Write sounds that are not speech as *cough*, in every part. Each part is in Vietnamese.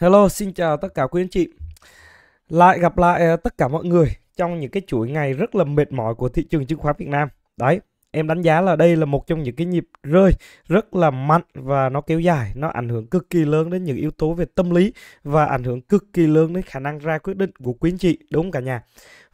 Hello, xin chào tất cả quý anh chị. Lại gặp lại ờ, tất cả mọi người trong những cái chuỗi ngày rất là mệt mỏi của thị trường chứng khoán Việt Nam. Đấy, em đánh giá là đây là một trong những cái nhịp rơi rất là mạnh và nó kéo dài, nó ảnh hưởng cực kỳ lớn đến những yếu tố về tâm lý và ảnh hưởng cực kỳ lớn đến khả năng ra quyết định của quý anh chị, đúng cả nhà.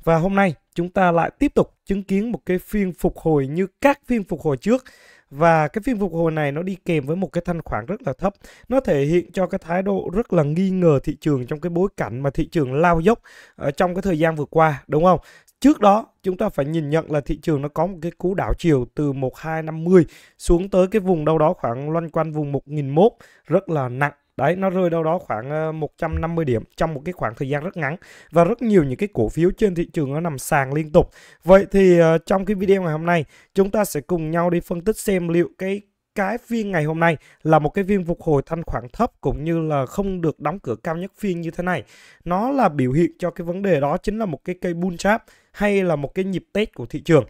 Và hôm nay chúng ta lại tiếp tục chứng kiến một cái phiên phục hồi như các phiên phục hồi trước và cái phiên phục hồi này nó đi kèm với một cái thanh khoản rất là thấp nó thể hiện cho cái thái độ rất là nghi ngờ thị trường trong cái bối cảnh mà thị trường lao dốc ở trong cái thời gian vừa qua đúng không trước đó chúng ta phải nhìn nhận là thị trường nó có một cái cú đảo chiều từ 1250 xuống tới cái vùng đâu đó khoảng loanh quanh vùng 1001 rất là nặng đấy nó rơi đâu đó khoảng 150 ờ, điểm trong một cái khoảng thời gian rất ngắn và rất nhiều những cái cổ phiếu trên thị trường nó nằm sàn liên tục vậy thì ờ, trong cái video ngày hôm nay chúng ta sẽ cùng nhau đi phân tích xem liệu cái cái phiên ngày hôm nay là một cái phiên phục hồi thanh khoản thấp cũng như là không được đóng cửa cao nhất phiên như thế này. Nó là biểu hiện cho cái vấn đề đó chính là một cái cây bull trap hay là một cái nhịp test của thị trường.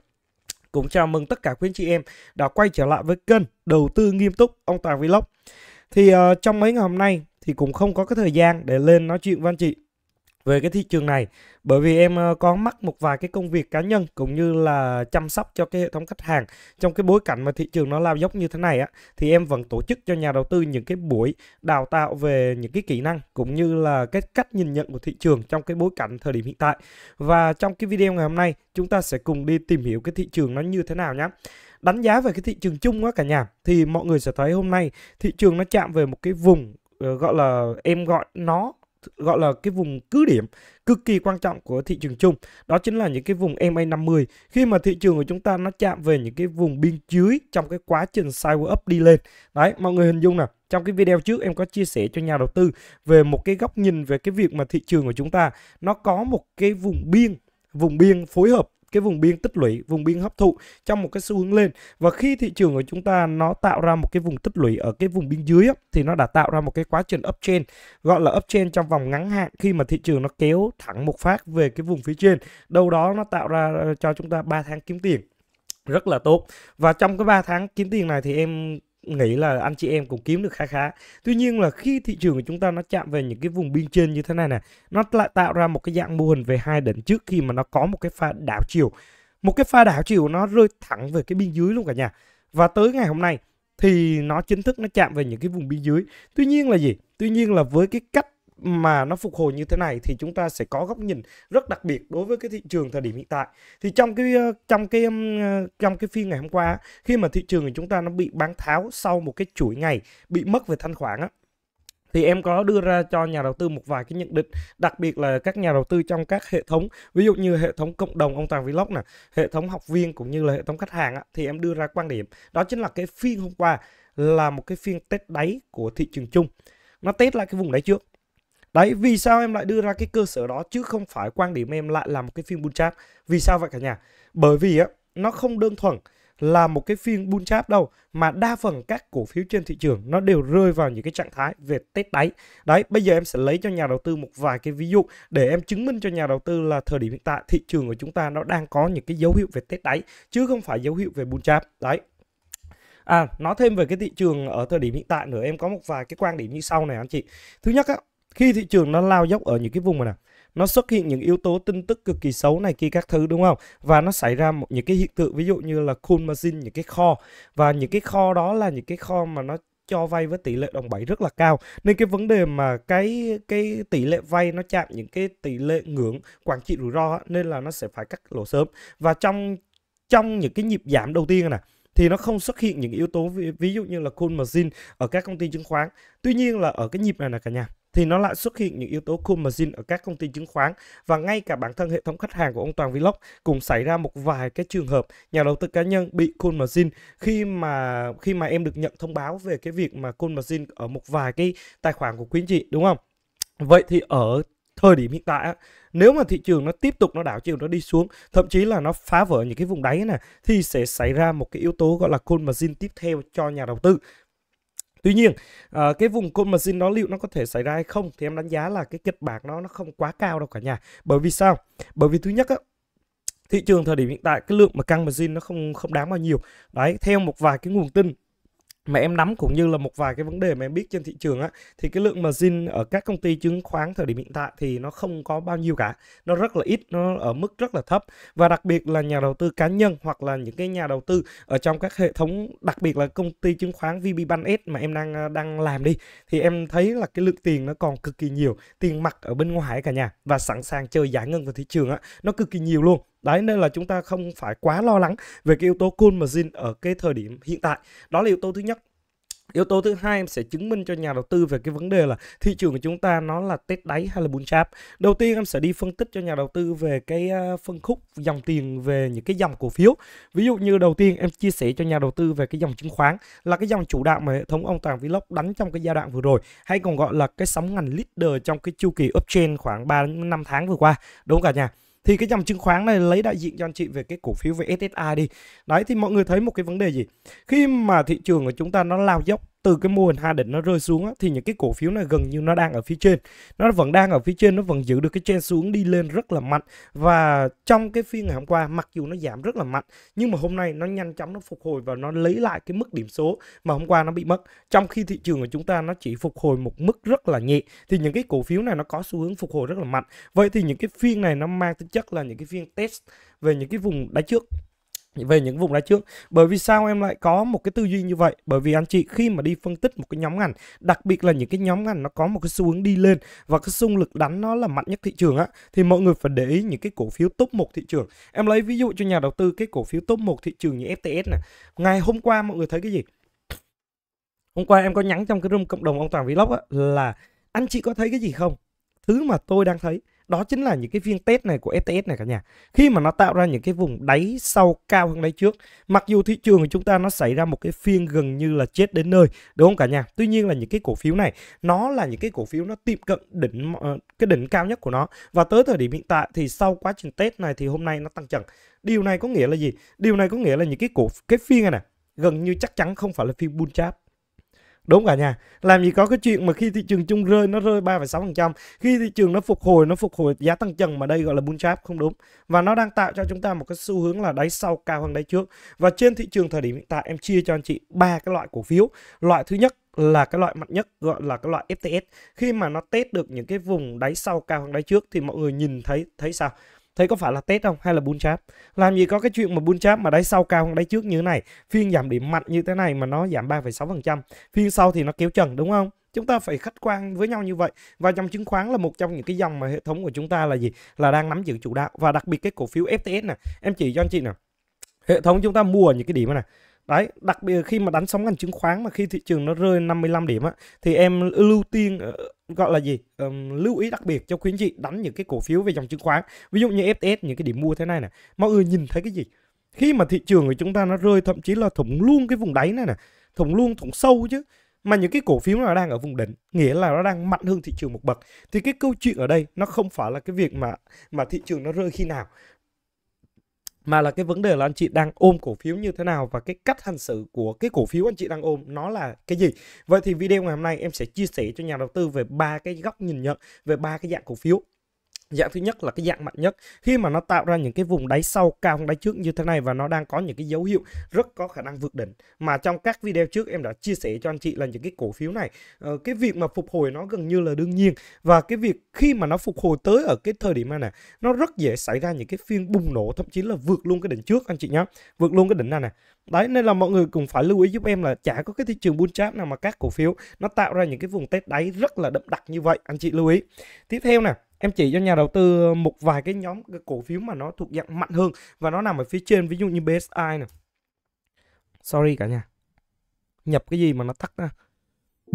Cũng chào mừng tất cả quý anh chị em đã quay trở lại với kênh Đầu tư nghiêm túc ông Toàn Vlog thì uh, trong mấy ngày hôm nay thì cũng không có cái thời gian để lên nói chuyện với anh chị về cái thị trường này bởi vì em ờ, có mắc một vài cái công việc cá nhân cũng như là chăm sóc cho cái hệ thống khách hàng trong cái bối cảnh mà thị trường nó lao dốc như thế này á thì em vẫn tổ chức cho nhà đầu tư những cái buổi đào tạo về những cái kỹ năng cũng như là cái cách nhìn nhận của thị trường trong cái bối cảnh thời điểm hiện tại và trong cái video ngày hôm nay chúng ta sẽ cùng đi tìm hiểu cái thị trường nó như thế nào nhé đánh giá về cái thị trường chung á cả nhà thì mọi người sẽ thấy hôm nay thị trường nó chạm về một cái vùng ờ, gọi là em gọi nó gọi là cái vùng cứ điểm cực kỳ quan trọng của thị trường chung đó chính là những cái vùng MA50 khi mà thị trường của chúng ta nó chạm về những cái vùng biên dưới trong cái quá trình sideways up đi lên đấy mọi người hình dung nào trong cái video trước em có chia sẻ cho nhà đầu tư về một cái góc nhìn về cái việc mà thị trường của chúng ta nó có một cái vùng biên vùng biên phối hợp cái vùng biên tích lũy, vùng biên hấp thụ trong một cái xu hướng lên. Và khi thị trường của chúng ta nó tạo ra một cái vùng tích lũy ở cái vùng biên dưới thì nó đã tạo ra một cái quá trình uptrend gọi là uptrend trong vòng ngắn hạn khi mà thị trường nó kéo thẳng một phát về cái vùng phía trên. Đâu đó nó tạo ra ờ, cho chúng ta 3 tháng kiếm tiền rất là tốt và trong cái 3 tháng kiếm tiền này thì em nghĩ là anh chị em cũng kiếm được khá khá tuy nhiên là khi thị trường của chúng ta nó chạm về những cái vùng biên trên như thế này nè, nó lại tạo ra một cái dạng mô hình về hai đỉnh trước khi mà nó có một cái pha đảo chiều một cái pha đảo chiều nó rơi thẳng về cái biên dưới luôn cả nhà và tới ngày hôm nay thì nó chính thức nó chạm về những cái vùng biên dưới tuy nhiên là gì tuy nhiên là với cái cách mà nó phục hồi như thế này thì chúng ta sẽ có góc nhìn rất đặc biệt đối với cái thị trường thời điểm hiện tại. Thì trong cái ờ, trong cái ờ, trong cái phiên ngày hôm qua khi mà thị trường của chúng ta nó bị bán tháo sau một cái chuỗi ngày bị mất về thanh khoản á thì em có đưa ra cho nhà đầu tư một vài cái nhận định đặc biệt là các nhà đầu tư trong các hệ thống ví dụ như hệ thống cộng đồng ông toàn Vlog nè hệ thống học viên cũng như là hệ thống khách hàng á, thì em đưa ra quan điểm đó chính là cái phiên hôm qua là một cái phiên test đáy của thị trường chung nó test lại cái vùng đáy trước Đấy, vì sao em lại đưa ra cái cơ sở đó chứ không phải quan điểm em lại là một cái phiên bull chat. Vì sao vậy cả nhà? Bởi vì á, nó không đơn thuần là một cái phiên bull chap đâu mà đa phần các cổ phiếu trên thị trường nó đều rơi vào những cái trạng thái về test đáy. Đấy, bây giờ em sẽ lấy cho nhà đầu tư một vài cái ví dụ để em chứng minh cho nhà đầu tư là thời điểm hiện tại thị trường của chúng ta nó đang có những cái dấu hiệu về test đáy chứ không phải dấu hiệu về bull chap. Đấy. À, nói thêm về cái thị trường ở thời điểm hiện tại nữa em có một vài cái quan điểm như sau này anh chị. Thứ nhất á, khi thị trường nó lao dốc ở những cái vùng nào nó xuất hiện những yếu tố tin tức cực kỳ xấu này kia các thứ đúng không và nó xảy ra một những cái hiện tượng ví dụ như là cool margin những cái kho và những cái kho đó là những cái kho mà nó cho vay với tỷ lệ đồng bảy rất là cao nên cái vấn đề mà cái cái tỷ lệ vay nó chạm những cái tỷ lệ ngưỡng quản trị rủi ro nên là nó sẽ phải cắt lỗ sớm và trong trong những cái nhịp giảm đầu tiên này thì nó không xuất hiện những yếu tố ví, ví dụ như là cool margin ở các công ty chứng khoán tuy nhiên là ở cái nhịp này là cả nhà thì nó lại xuất hiện những yếu tố cool margin ở các công ty chứng khoán và ngay cả bản thân hệ thống khách hàng của ông Toàn Vlog cũng xảy ra một vài cái trường hợp nhà đầu tư cá nhân bị cool margin khi mà khi mà em được nhận thông báo về cái việc mà cool margin ở một vài cái tài khoản của quý anh chị đúng không? Vậy thì ở thời điểm hiện tại nếu mà thị trường nó tiếp tục nó đảo chiều nó đi xuống thậm chí là nó phá vỡ những cái vùng đáy này thì sẽ xảy ra một cái yếu tố gọi là cold margin tiếp theo cho nhà đầu tư Tuy nhiên à, cái vùng côn mà xin nó liệu nó có thể xảy ra hay không thì em đánh giá là cái kịch bản nó nó không quá cao đâu cả nhà. Bởi vì sao? Bởi vì thứ nhất á, thị trường thời điểm hiện tại cái lượng mà căng margin nó không không đáng bao nhiêu đấy theo một vài cái nguồn tin mà em nắm cũng như là một vài cái vấn đề mà em biết trên thị trường á thì cái lượng margin ở các công ty chứng khoán thời điểm hiện tại thì nó không có bao nhiêu cả nó rất là ít nó ở mức rất là thấp và đặc biệt là nhà đầu tư cá nhân hoặc là những cái nhà đầu tư ở trong các hệ thống đặc biệt là công ty chứng khoán VPBank S mà em đang ờ, đang làm đi thì em thấy là cái lượng tiền nó còn cực kỳ nhiều tiền mặt ở bên ngoài cả nhà và sẵn sàng chơi giải ngân vào thị trường á nó cực kỳ nhiều luôn đấy nên là chúng ta không phải quá lo lắng về cái yếu tố cool margin ở cái thời điểm hiện tại đó là yếu tố thứ nhất yếu tố thứ hai em sẽ chứng minh cho nhà đầu tư về cái vấn đề là thị trường của chúng ta nó là test đáy hay là bull sharp đầu tiên em sẽ đi phân tích cho nhà đầu tư về cái ờ, phân khúc dòng tiền về những cái dòng cổ phiếu ví dụ như đầu tiên em chia sẻ cho nhà đầu tư về cái dòng chứng khoán là cái dòng chủ đạo mà hệ thống ông toàn vlog đánh trong cái giai đoạn vừa rồi hay còn gọi là cái sóng ngành leader trong cái chu kỳ uptrend khoảng 3 đến 5 tháng vừa qua đúng cả nhà thì cái dòng chứng khoán này lấy đại diện cho anh chị về cái cổ phiếu về SSI đi đấy thì mọi người thấy một cái vấn đề gì khi mà thị trường của chúng ta nó lao dốc từ cái mô hình hai đỉnh nó rơi xuống á, thì những cái cổ phiếu này gần như nó đang ở phía trên nó vẫn đang ở phía trên nó vẫn giữ được cái trend xuống đi lên rất là mạnh và trong cái phiên ngày hôm qua mặc dù nó giảm rất là mạnh nhưng mà hôm nay nó nhanh chóng nó phục hồi và nó lấy lại cái mức điểm số mà hôm qua nó bị mất trong khi thị trường của chúng ta nó chỉ phục hồi một mức rất là nhẹ thì những cái cổ phiếu này nó có xu hướng phục hồi rất là mạnh vậy thì những cái phiên này nó mang tính chất là những cái phiên test về những cái vùng đáy trước về những vùng đáy trước bởi vì sao em lại có một cái tư duy như vậy bởi vì anh chị khi mà đi phân tích một cái nhóm ngành đặc biệt là những cái nhóm ngành nó có một cái xu hướng đi lên và cái xung lực đánh nó là mạnh nhất thị trường á thì mọi người phải để ý những cái cổ phiếu top một thị trường em lấy ví dụ cho nhà đầu tư cái cổ phiếu top một thị trường như FTS nè ngày hôm qua mọi người thấy cái gì hôm qua em có nhắn trong cái room cộng đồng ông Toàn Vlog á là anh chị có thấy cái gì không thứ mà tôi đang thấy đó chính là những cái viên test này của STS này cả nhà khi mà nó tạo ra những cái vùng đáy sau cao hơn đáy trước mặc dù thị trường của chúng ta nó xảy ra một cái phiên gần như là chết đến nơi đúng không cả nhà tuy nhiên là những cái cổ phiếu này nó là những cái cổ phiếu nó tiệm cận đỉnh ờ, cái đỉnh cao nhất của nó và tới thời điểm hiện tại thì sau quá trình test này thì hôm nay nó tăng trần điều này có nghĩa là gì điều này có nghĩa là những cái cổ cái phiên này, này gần như chắc chắn không phải là phiên bull trap đúng cả nhà làm gì có cái chuyện mà khi thị trường chung rơi nó rơi 3,6% khi thị trường nó phục hồi nó phục hồi giá tăng trần mà đây gọi là bull trap không đúng và nó đang tạo cho chúng ta một cái xu hướng là đáy sau cao hơn đáy trước và trên thị trường thời điểm hiện tại em chia cho anh chị ba cái loại cổ phiếu loại thứ nhất là cái loại mạnh nhất gọi là cái loại FTS khi mà nó test được những cái vùng đáy sau cao hơn đáy trước thì mọi người nhìn thấy thấy sao Thế có phải là test không hay là bull trap? Làm gì có cái chuyện mà bull trap mà đáy sau cao hơn đáy trước như thế này, phiên giảm điểm mạnh như thế này mà nó giảm 3,6%, phiên sau thì nó kéo trần đúng không? Chúng ta phải khách quan với nhau như vậy. Và trong chứng khoán là một trong những cái dòng mà hệ thống của chúng ta là gì? Là đang nắm giữ chủ đạo và đặc biệt cái cổ phiếu FTS này em chỉ cho anh chị nè. Hệ thống chúng ta mua ở những cái điểm này Đấy, đặc biệt khi mà đánh sóng ngành chứng khoán mà khi thị trường nó rơi 55 điểm á thì em ưu tiên ờ, gọi là gì? Um, lưu ý đặc biệt cho quý anh chị đánh những cái cổ phiếu về dòng chứng khoán. Ví dụ như FTS những cái điểm mua thế này nè. Mọi người nhìn thấy cái gì? Khi mà thị trường của chúng ta nó rơi thậm chí là thủng luôn cái vùng đáy này nè, thủng luôn thủng sâu chứ mà những cái cổ phiếu nó đang ở vùng đỉnh nghĩa là nó đang mạnh hơn thị trường một bậc thì cái câu chuyện ở đây nó không phải là cái việc mà mà thị trường nó rơi khi nào mà là cái vấn đề là anh chị đang ôm cổ phiếu như thế nào và cái cách hành xử của cái cổ phiếu anh chị đang ôm nó là cái gì vậy thì video ngày hôm nay em sẽ chia sẻ cho nhà đầu tư về ba cái góc nhìn nhận về ba cái dạng cổ phiếu dạng thứ nhất là cái dạng mạnh nhất khi mà nó tạo ra những cái vùng đáy sau cao hơn đáy trước như thế này và nó đang có những cái dấu hiệu rất có khả năng vượt đỉnh mà trong các video trước em đã chia sẻ cho anh chị là những cái cổ phiếu này ờ, cái việc mà phục hồi nó gần như là đương nhiên và cái việc khi mà nó phục hồi tới ở cái thời điểm này nè nó rất dễ xảy ra những cái phiên bùng nổ thậm chí là vượt luôn cái đỉnh trước anh chị nhé vượt luôn cái đỉnh này nè đấy nên là mọi người cũng phải lưu ý giúp em là chả có cái thị trường bull trap nào mà các cổ phiếu nó tạo ra những cái vùng test đáy rất là đậm đặc như vậy anh chị lưu ý tiếp theo nè em chỉ cho nhà đầu tư ờ, một vài cái nhóm cái cổ phiếu mà nó thuộc dạng mạnh hơn và nó nằm ở phía trên ví dụ như BSI nè sorry cả nhà nhập cái gì mà nó tắt ra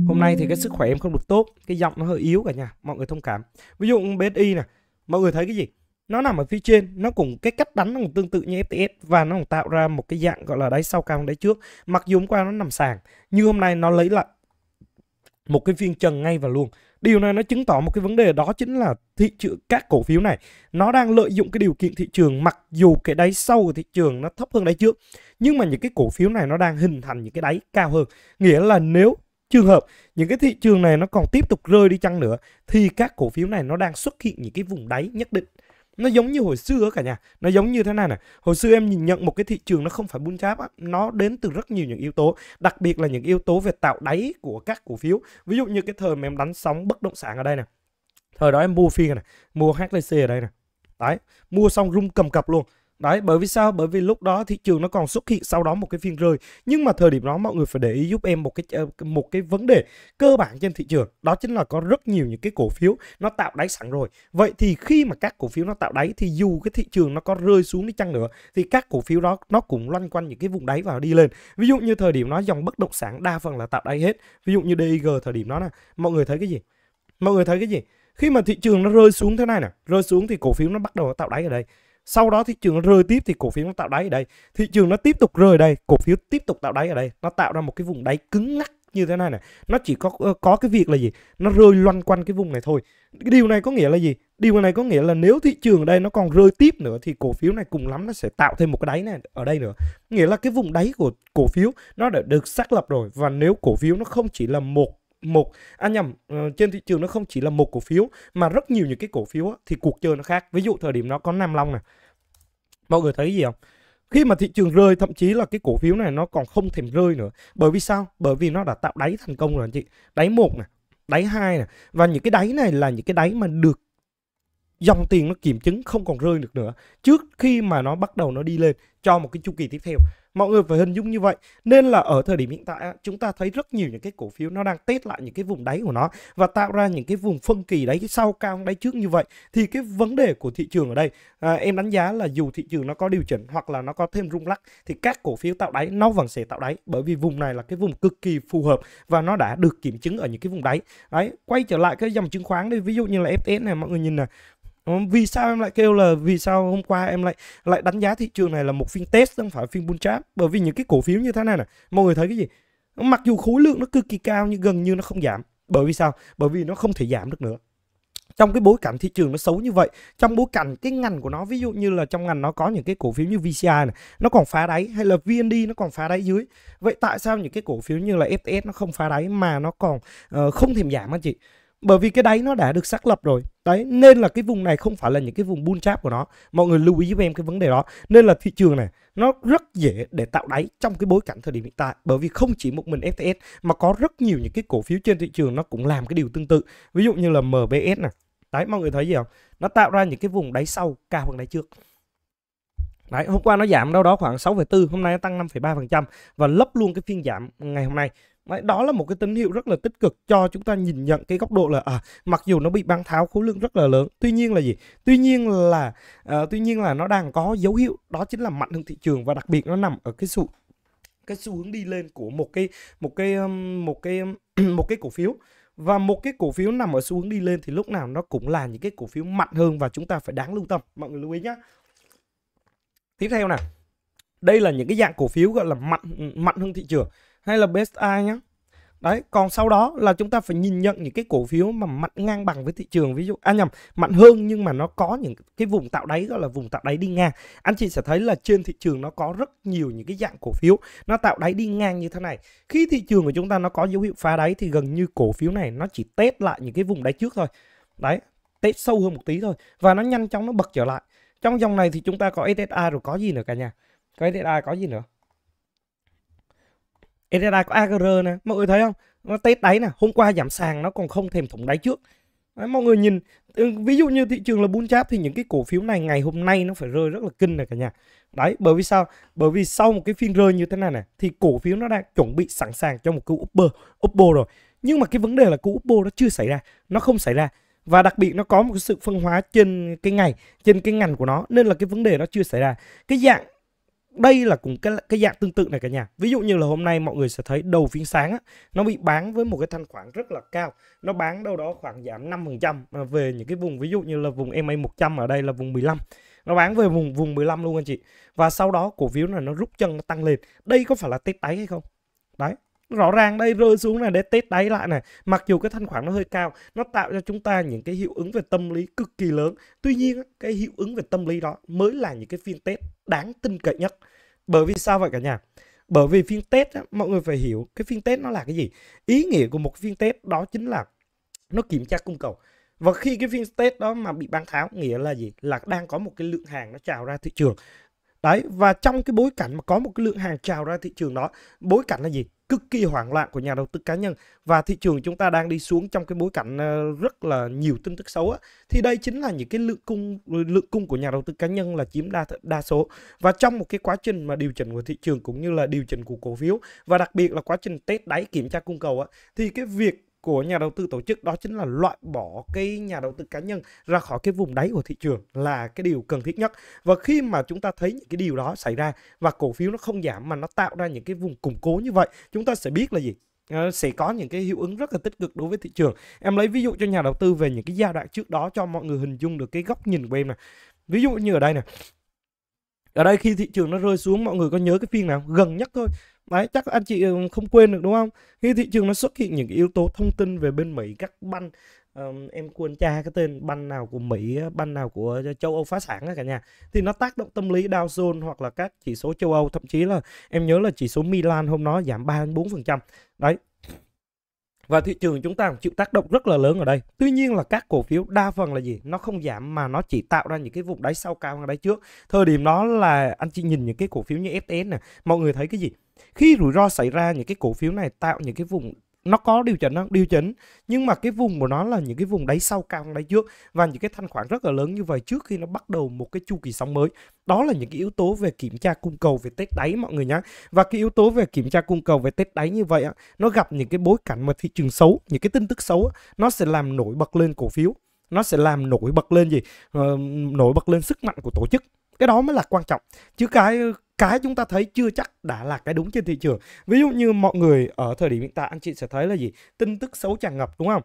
hôm nay thì cái sức khỏe em không được tốt cái giọng nó hơi yếu cả nhà mọi người thông cảm ví dụ BSI nè mọi người thấy cái gì nó nằm ở phía trên nó cũng cái cách đánh nó cũng tương tự như FTS và nó cũng tạo ra một cái dạng gọi là đáy sau cao đáy trước mặc dù hôm qua nó nằm sàn như hôm nay nó lấy lại một cái phiên trần ngay và luôn điều này nó chứng tỏ một cái vấn đề đó chính là thị trường các cổ phiếu này nó đang lợi dụng cái điều kiện thị trường mặc dù cái đáy sâu của thị trường nó thấp hơn đáy trước nhưng mà những cái cổ phiếu này nó đang hình thành những cái đáy cao hơn nghĩa là nếu trường hợp những cái thị trường này nó còn tiếp tục rơi đi chăng nữa thì các cổ phiếu này nó đang xuất hiện những cái vùng đáy nhất định nó giống như hồi xưa cả nhà nó giống như thế này này hồi xưa em nhìn nhận một cái thị trường nó không phải bull trap á nó đến từ rất nhiều những yếu tố đặc biệt là những yếu tố về tạo đáy của các cổ phiếu ví dụ như cái thời mà em đánh sóng bất động sản ở đây nè thời đó em mua phiên này mua HLC ở đây nè đấy mua xong rung cầm cập luôn Đấy, bởi vì sao? Bởi vì lúc đó thị trường nó còn xuất hiện sau đó một cái phiên rơi. Nhưng mà thời điểm đó mọi người phải để ý giúp em một cái ờ, một cái vấn đề cơ bản trên thị trường, đó chính là có rất nhiều những cái cổ phiếu nó tạo đáy sẵn rồi. Vậy thì khi mà các cổ phiếu nó tạo đáy thì dù cái thị trường nó có rơi xuống đi chăng nữa thì các cổ phiếu đó nó cũng loanh quanh những cái vùng đáy vào đi lên. Ví dụ như thời điểm đó dòng bất động sản đa phần là tạo đáy hết. Ví dụ như DIG thời điểm đó nè, mọi người thấy cái gì? Mọi người thấy cái gì? Khi mà thị trường nó rơi xuống thế này nè, rơi xuống thì cổ phiếu nó bắt đầu tạo đáy ở đây sau đó thị trường nó rơi tiếp thì cổ phiếu nó tạo đáy ở đây thị trường nó tiếp tục rơi ở đây cổ phiếu tiếp tục tạo đáy ở đây nó tạo ra một cái vùng đáy cứng ngắc như thế này này nó chỉ có có cái việc là gì nó rơi loanh quanh cái vùng này thôi cái điều này có nghĩa là gì điều này có nghĩa là nếu thị trường ở đây nó còn rơi tiếp nữa thì cổ phiếu này cùng lắm nó sẽ tạo thêm một cái đáy này ở đây nữa nghĩa là cái vùng đáy của cổ phiếu nó đã được xác lập rồi và nếu cổ phiếu nó không chỉ là một một à nhầm ờ, trên thị trường nó không chỉ là một cổ phiếu mà rất nhiều những cái cổ phiếu á, thì cuộc chơi nó khác ví dụ thời điểm đó có nam long này mọi người thấy gì không khi mà thị trường rơi thậm chí là cái cổ phiếu này nó còn không thèm rơi nữa bởi vì sao bởi vì nó đã tạo đáy thành công rồi anh chị đáy một nè đáy hai nè và những cái đáy này là những cái đáy mà được dòng tiền nó kiểm chứng không còn rơi được nữa trước khi mà nó bắt đầu nó đi lên cho một cái chu kỳ tiếp theo mọi người phải hình dung như vậy nên là ở thời điểm hiện tại chúng ta thấy rất nhiều những cái cổ phiếu nó đang test lại những cái vùng đáy của nó và tạo ra những cái vùng phân kỳ đáy sau cao đáy trước như vậy thì cái vấn đề của thị trường ở đây à, em đánh giá là dù thị trường nó có điều chỉnh hoặc là nó có thêm rung lắc thì các cổ phiếu tạo đáy nó vẫn sẽ tạo đáy bởi vì vùng này là cái vùng cực kỳ phù hợp và nó đã được kiểm chứng ở những cái vùng đáy đấy quay trở lại cái dòng chứng khoán đi ví dụ như là FTS này mọi người nhìn này vì sao em lại kêu là vì sao hôm qua em lại lại đánh giá thị trường này là một phiên test không phải phiên bull trap bởi vì những cái cổ phiếu như thế này nè mọi người thấy cái gì mặc dù khối lượng nó cực kỳ cao nhưng gần như nó không giảm bởi vì sao bởi vì nó không thể giảm được nữa trong cái bối cảnh thị trường nó xấu như vậy trong bối cảnh cái ngành của nó ví dụ như là trong ngành nó có những cái cổ phiếu như VCI này nó còn phá đáy hay là VND nó còn phá đáy dưới vậy tại sao những cái cổ phiếu như là fs nó không phá đáy mà nó còn uh, không thèm giảm anh chị bởi vì cái đáy nó đã được xác lập rồi đấy nên là cái vùng này không phải là những cái vùng bull trap của nó mọi người lưu ý giúp em cái vấn đề đó nên là thị trường này nó rất dễ để tạo đáy trong cái bối cảnh thời điểm hiện tại bởi vì không chỉ một mình FTS mà có rất nhiều những cái cổ phiếu trên thị trường nó cũng làm cái điều tương tự ví dụ như là MBS này đấy mọi người thấy gì không nó tạo ra những cái vùng đáy sau cao hơn đáy trước Đấy, hôm qua nó giảm đâu đó khoảng 6,4, hôm nay nó tăng 5,3% và lấp luôn cái phiên giảm ngày hôm nay. Đấy, đó là một cái tín hiệu rất là tích cực cho chúng ta nhìn nhận cái góc độ là à, mặc dù nó bị bán tháo khối lượng rất là lớn tuy nhiên là gì tuy nhiên là à, tuy nhiên là nó đang có dấu hiệu đó chính là mạnh hơn thị trường và đặc biệt nó nằm ở cái xu cái xu hướng đi lên của một cái một cái một cái một *clears throat* cái, một cái cổ phiếu và một cái cổ phiếu nằm ở xu hướng đi lên thì lúc nào nó cũng là những cái cổ phiếu mạnh hơn và chúng ta phải đáng lưu tâm mọi người lưu ý nhé tiếp theo nè đây là những cái dạng cổ phiếu gọi là mạnh mạnh hơn thị trường hay là BSI nhá đấy còn sau đó là chúng ta phải nhìn nhận những cái cổ phiếu mà mạnh ngang bằng với thị trường ví dụ à nhầm mạnh hơn nhưng mà nó có những cái vùng tạo đáy gọi là vùng tạo đáy đi ngang anh chị sẽ thấy là trên thị trường nó có rất nhiều những cái dạng cổ phiếu nó tạo đáy đi ngang như thế này khi thị trường của chúng ta nó có dấu hiệu phá đáy thì gần như cổ phiếu này nó chỉ test lại những cái vùng đáy trước thôi đấy test sâu hơn một tí thôi và nó nhanh chóng nó bật trở lại trong dòng này thì chúng ta có SSI rồi có gì nữa cả nhà có SSI có gì nữa Ereda có AGR nè mọi người thấy không nó test đáy nè hôm qua giảm sàn nó còn không thèm thủng đáy trước Đấy, mọi người nhìn ừ, ví dụ như thị trường là bull chap thì những cái cổ phiếu này ngày hôm nay nó phải rơi rất là kinh này cả nhà đấy bởi vì sao bởi vì sau một cái phiên rơi như thế này nè, thì cổ phiếu nó đang chuẩn bị sẵn sàng cho một cú upper upper rồi nhưng mà cái vấn đề là cú upper nó chưa xảy ra nó không xảy ra và đặc biệt nó có một sự phân hóa trên cái ngày trên cái ngành của nó nên là cái vấn đề nó chưa xảy ra cái dạng đây là cùng cái cái dạng tương tự này cả nhà ví dụ như là hôm nay mọi người sẽ thấy đầu phiên sáng á, nó bị bán với một cái thanh khoản rất là cao nó bán đâu đó khoảng giảm 5% về những cái vùng ví dụ như là vùng MA 100 ở đây là vùng 15 nó bán về vùng vùng 15 luôn anh chị và sau đó cổ phiếu này nó rút chân nó tăng lên đây có phải là test đáy hay không đấy rõ ràng đây rơi xuống này để test đáy lại này mặc dù cái thanh khoản nó hơi cao nó tạo cho chúng ta những cái hiệu ứng về tâm lý cực kỳ lớn tuy nhiên cái hiệu ứng về tâm lý đó mới là những cái phiên test đáng tin cậy nhất bởi vì sao vậy cả nhà bởi vì phiên test á, mọi người phải hiểu cái phiên test nó là cái gì ý nghĩa của một phiên test đó chính là nó kiểm tra cung cầu và khi cái phiên test đó mà bị bán tháo nghĩa là gì là đang có một cái lượng hàng nó trào ra thị trường đấy và trong cái bối cảnh mà có một cái lượng hàng trào ra thị trường đó bối cảnh là gì cực kỳ hoảng loạn của nhà đầu tư cá nhân và thị trường chúng ta đang đi xuống trong cái bối cảnh ờ, rất là nhiều tin tức xấu á, thì đây chính là những cái lượng cung lượng cung của nhà đầu tư cá nhân là chiếm đa đa số và trong một cái quá trình mà điều chỉnh của thị trường cũng như là điều chỉnh của cổ phiếu và đặc biệt là quá trình test đáy kiểm tra cung cầu á, thì cái việc của nhà đầu tư tổ chức đó chính là loại bỏ cái nhà đầu tư cá nhân ra khỏi cái vùng đáy của thị trường là cái điều cần thiết nhất và khi mà chúng ta thấy những cái điều đó xảy ra và cổ phiếu nó không giảm mà nó tạo ra những cái vùng củng cố như vậy chúng ta sẽ biết là gì ờ, sẽ có những cái hiệu ứng rất là tích cực đối với thị trường em lấy ví dụ cho nhà đầu tư về những cái giai đoạn trước đó cho mọi người hình dung được cái góc nhìn của em này ví dụ như ở đây nè ở đây khi thị trường nó rơi xuống mọi người có nhớ cái phiên nào gần nhất thôi đấy chắc anh chị ừ, không quên được đúng không khi thị trường nó xuất hiện những cái yếu tố thông tin về bên Mỹ các banh um, em quên tra cái tên banh nào của Mỹ banh nào của ờ, châu Âu phá sản cả nhà thì nó tác động tâm lý Dow Jones hoặc là các chỉ số châu Âu thậm chí là em nhớ là chỉ số Milan hôm đó giảm 3 đến 4% đấy và thị trường chúng ta cũng chịu tác động rất là lớn ở đây. Tuy nhiên là các cổ phiếu đa phần là gì? Nó không giảm mà nó chỉ tạo ra những cái vùng đáy sau cao hơn đáy trước. Thời điểm đó là anh chị nhìn những cái cổ phiếu như FTS nè, mọi người thấy cái gì? khi rủi ro xảy ra những cái cổ phiếu này tạo những cái vùng nó có điều chỉnh không điều chỉnh nhưng mà cái vùng của nó là những cái vùng đáy sau cao đáy trước và những cái thanh khoản rất là lớn như vậy trước khi nó bắt đầu một cái chu kỳ sóng mới đó là những cái yếu tố về kiểm tra cung cầu về tết đáy mọi người nhé và cái yếu tố về kiểm tra cung cầu về tết đáy như vậy á nó gặp những cái bối cảnh mà thị trường xấu những cái tin tức xấu nó sẽ làm nổi bật lên cổ phiếu nó sẽ làm nổi bật lên gì ờ, nổi bật lên sức mạnh của tổ chức cái đó mới là quan trọng chứ cái cái chúng ta thấy chưa chắc đã là cái đúng trên thị trường ví dụ như mọi người ở thời điểm hiện tại anh chị sẽ thấy là gì tin tức xấu tràn ngập đúng không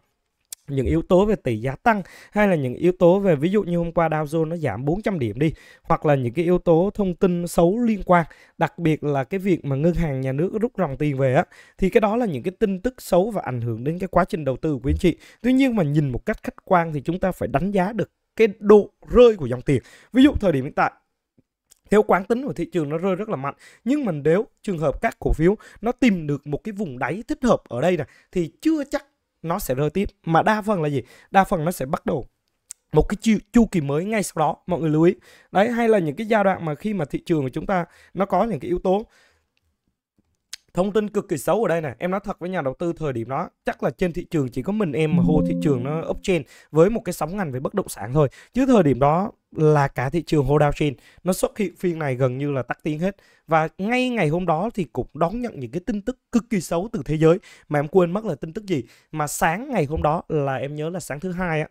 những yếu tố về tỷ giá tăng hay là những yếu tố về ví dụ như hôm qua Dow Jones nó giảm 400 điểm đi hoặc là những cái yếu tố thông tin xấu liên quan đặc biệt là cái việc mà ngân hàng nhà nước rút dòng tiền về á thì cái đó là những cái tin tức xấu và ảnh hưởng đến cái quá trình đầu tư của anh chị tuy nhiên mà nhìn một cách khách quan thì chúng ta phải đánh giá được cái độ rơi của dòng tiền ví dụ thời điểm hiện tại theo quán tính của thị trường nó rơi rất là mạnh nhưng mình nếu trường hợp các cổ phiếu nó tìm được một cái vùng đáy thích hợp ở đây này thì chưa chắc nó sẽ rơi tiếp mà đa phần là gì đa phần nó sẽ bắt đầu một cái chu, chu kỳ mới ngay sau đó mọi người lưu ý đấy hay là những cái giai đoạn mà khi mà thị trường của chúng ta nó có những cái yếu tố thông tin cực kỳ xấu ở đây nè em nói thật với nhà đầu tư thời điểm đó chắc là trên thị trường chỉ có mình em mà hô thị trường nó up trên với một cái sóng ngành về bất động sản thôi chứ thời điểm đó là cả thị trường hô trên nó xuất hiện phiên này gần như là tắt tiếng hết và ngay ngày hôm đó thì cũng đón nhận những cái tin tức cực kỳ xấu từ thế giới mà em quên mất là tin tức gì mà sáng ngày hôm đó là em nhớ là sáng thứ hai á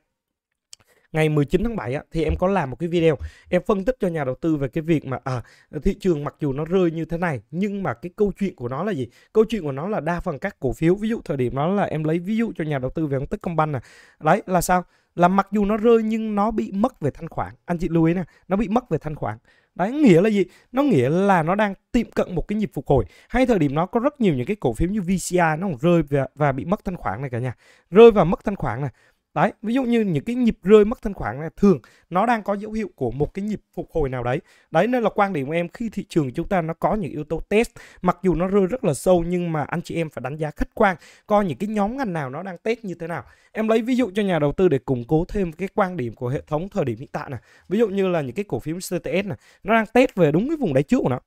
ngày 19 tháng 7 á, thì em có làm một cái video em phân tích cho nhà đầu tư về cái việc mà à, thị trường mặc dù nó rơi như thế này nhưng mà cái câu chuyện của nó là gì câu chuyện của nó là đa phần các cổ phiếu ví dụ thời điểm đó là em lấy ví dụ cho nhà đầu tư về ông Techcombank này đấy là sao là mặc dù nó rơi nhưng nó bị mất về thanh khoản anh chị lưu ý nè nó bị mất về thanh khoản đấy nghĩa là gì nó nghĩa là nó đang tiệm cận một cái nhịp phục hồi hay thời điểm nó có rất nhiều những cái cổ phiếu như VCI nó rơi và, và bị mất thanh khoản này cả nhà rơi và mất thanh khoản này đấy ví dụ như những cái nhịp rơi mất thanh khoản này thường nó đang có dấu hiệu của một cái nhịp phục hồi nào đấy đấy nên là quan điểm của em khi thị trường chúng ta nó có những yếu tố test mặc dù nó rơi rất là sâu nhưng mà anh chị em phải đánh giá khách quan coi những cái nhóm ngành nào nó đang test như thế nào em lấy ví dụ cho nhà đầu tư để củng cố thêm cái quan điểm của hệ thống thời điểm hiện tại này ví dụ như là những cái cổ phiếu CTS này nó đang test về đúng cái vùng đáy trước của nó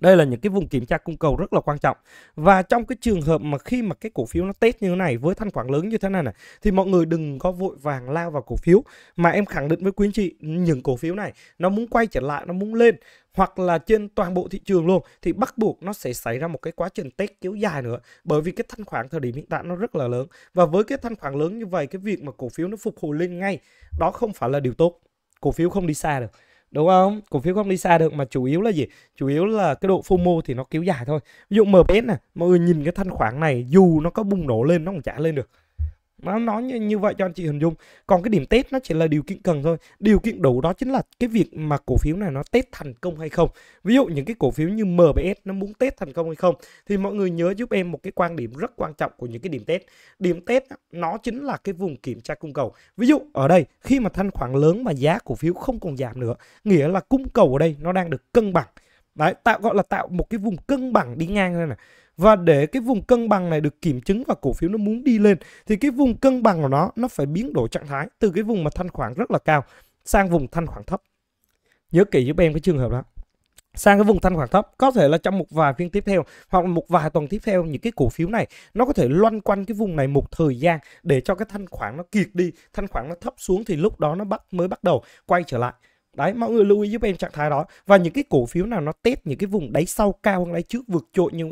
đây là những cái vùng kiểm tra cung cầu rất là quan trọng và trong cái trường hợp mà khi mà cái cổ phiếu nó test như thế này với thanh khoản lớn như thế này này thì mọi người đừng có vội vàng lao vào cổ phiếu mà em khẳng định với quý anh chị những cổ phiếu này nó muốn quay trở lại nó muốn lên hoặc là trên toàn bộ thị trường luôn thì bắt buộc nó sẽ xảy ra một cái quá trình test kéo dài nữa bởi vì cái thanh khoản thời điểm hiện tại nó rất là lớn và với cái thanh khoản lớn như vậy cái việc mà cổ phiếu nó phục hồi lên ngay đó không phải là điều tốt cổ phiếu không đi xa được đúng không cổ phiếu không đi xa được mà chủ yếu là gì chủ yếu là cái độ fomo thì nó kéo dài thôi ví dụ mbs nè mọi người nhìn cái thanh khoản này dù nó có bùng nổ lên nó cũng trả lên được nó nói như, như vậy cho anh chị hình dung còn cái điểm test nó chỉ là điều kiện cần thôi điều kiện đủ đó chính là cái việc mà cổ phiếu này nó test thành công hay không ví dụ những cái cổ phiếu như MBS nó muốn test thành công hay không thì mọi người nhớ giúp em một cái quan điểm rất quan trọng của những cái điểm test điểm test nó chính là cái vùng kiểm tra cung cầu ví dụ ở đây khi mà thanh khoản lớn mà giá cổ phiếu không còn giảm nữa nghĩa là cung cầu ở đây nó đang được cân bằng đấy tạo gọi là tạo một cái vùng cân bằng đi ngang đây này và để cái vùng cân bằng này được kiểm chứng và cổ phiếu nó muốn đi lên thì cái vùng cân bằng của nó nó phải biến đổi trạng thái từ cái vùng mà thanh khoản rất là cao sang vùng thanh khoản thấp nhớ kỹ giúp em cái trường hợp đó sang cái vùng thanh khoản thấp có thể là trong một vài phiên tiếp theo hoặc là một vài tuần tiếp theo những cái cổ phiếu này nó có thể loanh quanh cái vùng này một thời gian để cho cái thanh khoản nó kiệt đi thanh khoản nó thấp xuống thì lúc đó nó bắt mới bắt đầu quay trở lại đấy mọi người lưu ý giúp em trạng thái đó và những cái cổ phiếu nào nó test những cái vùng đáy sau cao hơn đáy trước vượt trội như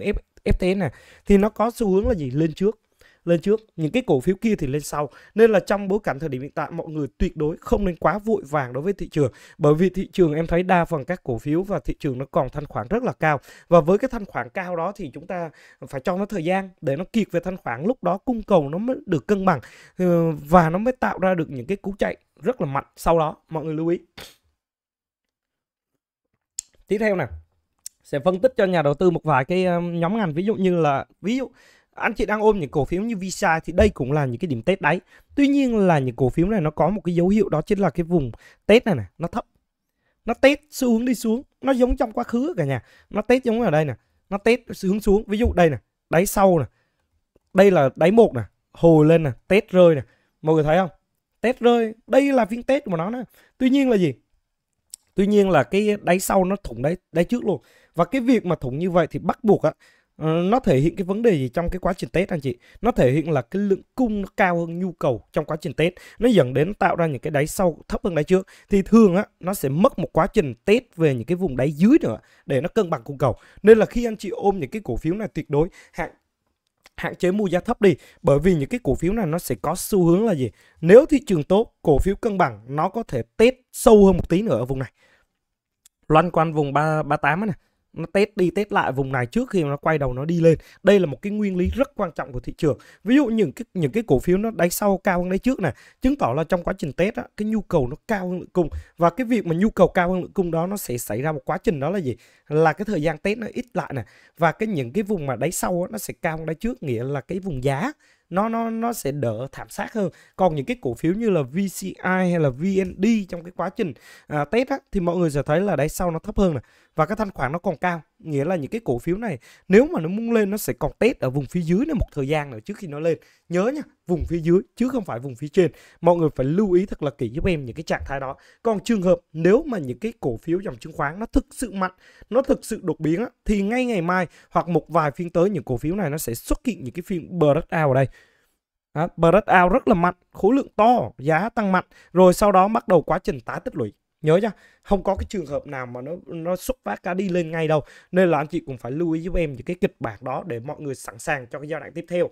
FT này thì nó có xu hướng là gì lên trước lên trước những cái cổ phiếu kia thì lên sau nên là trong bối cảnh thời điểm hiện tại mọi người tuyệt đối không nên quá vội vàng đối với thị trường bởi vì thị trường em thấy đa phần các cổ phiếu và thị trường nó còn thanh khoản rất là cao và với cái thanh khoản cao đó thì chúng ta phải cho nó thời gian để nó kiệt về thanh khoản lúc đó cung cầu nó mới được cân bằng ờ, và nó mới tạo ra được những cái cú chạy rất là mạnh sau đó mọi người lưu ý tiếp theo nào sẽ phân tích cho nhà đầu tư một vài cái ờ, nhóm ngành ví dụ như là ví dụ anh chị đang ôm những cổ phiếu như Visa thì đây cũng là những cái điểm test đáy. Tuy nhiên là những cổ phiếu này nó có một cái dấu hiệu đó chính là cái vùng test này nè nó thấp. Nó test xu hướng đi xuống, nó giống trong quá khứ cả nhà. Nó test giống ở đây nè, nó test xu hướng xuống. Ví dụ đây nè, đáy sau nè. Đây là đáy một nè, hồi lên nè, test rơi nè. Mọi người thấy không? Test rơi, đây là phiên test của nó nè. Tuy nhiên là gì? Tuy nhiên là cái đáy sau nó thủng đáy đáy trước luôn và cái việc mà thủng như vậy thì bắt buộc á ờ, nó thể hiện cái vấn đề gì trong cái quá trình tết anh chị nó thể hiện là cái lượng cung nó cao hơn nhu cầu trong quá trình tết nó dẫn đến tạo ra những cái đáy sau thấp hơn đáy trước thì thường á nó sẽ mất một quá trình tết về những cái vùng đáy dưới nữa để nó cân bằng cung cầu nên là khi anh chị ôm những cái cổ phiếu này tuyệt đối hạn hạn chế mua giá thấp đi bởi vì những cái cổ phiếu này nó sẽ có xu hướng là gì nếu thị trường tốt cổ phiếu cân bằng nó có thể tết sâu hơn một tí nữa ở vùng này loanh quanh vùng 3, 38 này nó test đi test lại vùng này trước khi nó quay đầu nó đi lên đây là một cái nguyên lý rất quan trọng của thị trường ví dụ những cái những cái cổ phiếu nó đáy sau cao hơn đáy trước này chứng tỏ là trong quá trình test á, cái nhu cầu nó cao hơn lượng cung và cái việc mà nhu cầu cao hơn lượng cung đó nó sẽ xảy ra một quá trình đó là gì là cái thời gian test nó ít lại nè và cái những cái vùng mà đáy sau á, nó sẽ cao hơn đáy trước nghĩa là cái vùng giá nó nó nó sẽ đỡ thảm sát hơn còn những cái cổ phiếu như là VCI hay là VND trong cái quá trình à, test á, thì mọi người sẽ thấy là đáy sau nó thấp hơn này và cái thanh khoản nó còn cao nghĩa là những cái cổ phiếu này nếu mà nó muốn lên nó sẽ còn test ở vùng phía dưới này một thời gian nữa trước khi nó lên nhớ nha vùng phía dưới chứ không phải vùng phía trên mọi người phải lưu ý thật là kỹ giúp em những cái trạng thái đó còn trường hợp nếu mà những cái cổ phiếu dòng chứng khoán nó thực sự mạnh nó thực sự đột biến á, thì ngay ngày mai hoặc một vài phiên tới những cổ phiếu này nó sẽ xuất hiện những cái phiên breakout ở đây À, breakout rất là mạnh, khối lượng to, giá tăng mạnh, rồi sau đó bắt đầu quá trình tái tích lũy nhớ nhá không có cái trường hợp nào mà nó nó xuất phát cả đi lên ngay đâu nên là anh chị cũng phải lưu ý giúp em những cái kịch bản đó để mọi người sẵn sàng cho cái giai đoạn tiếp theo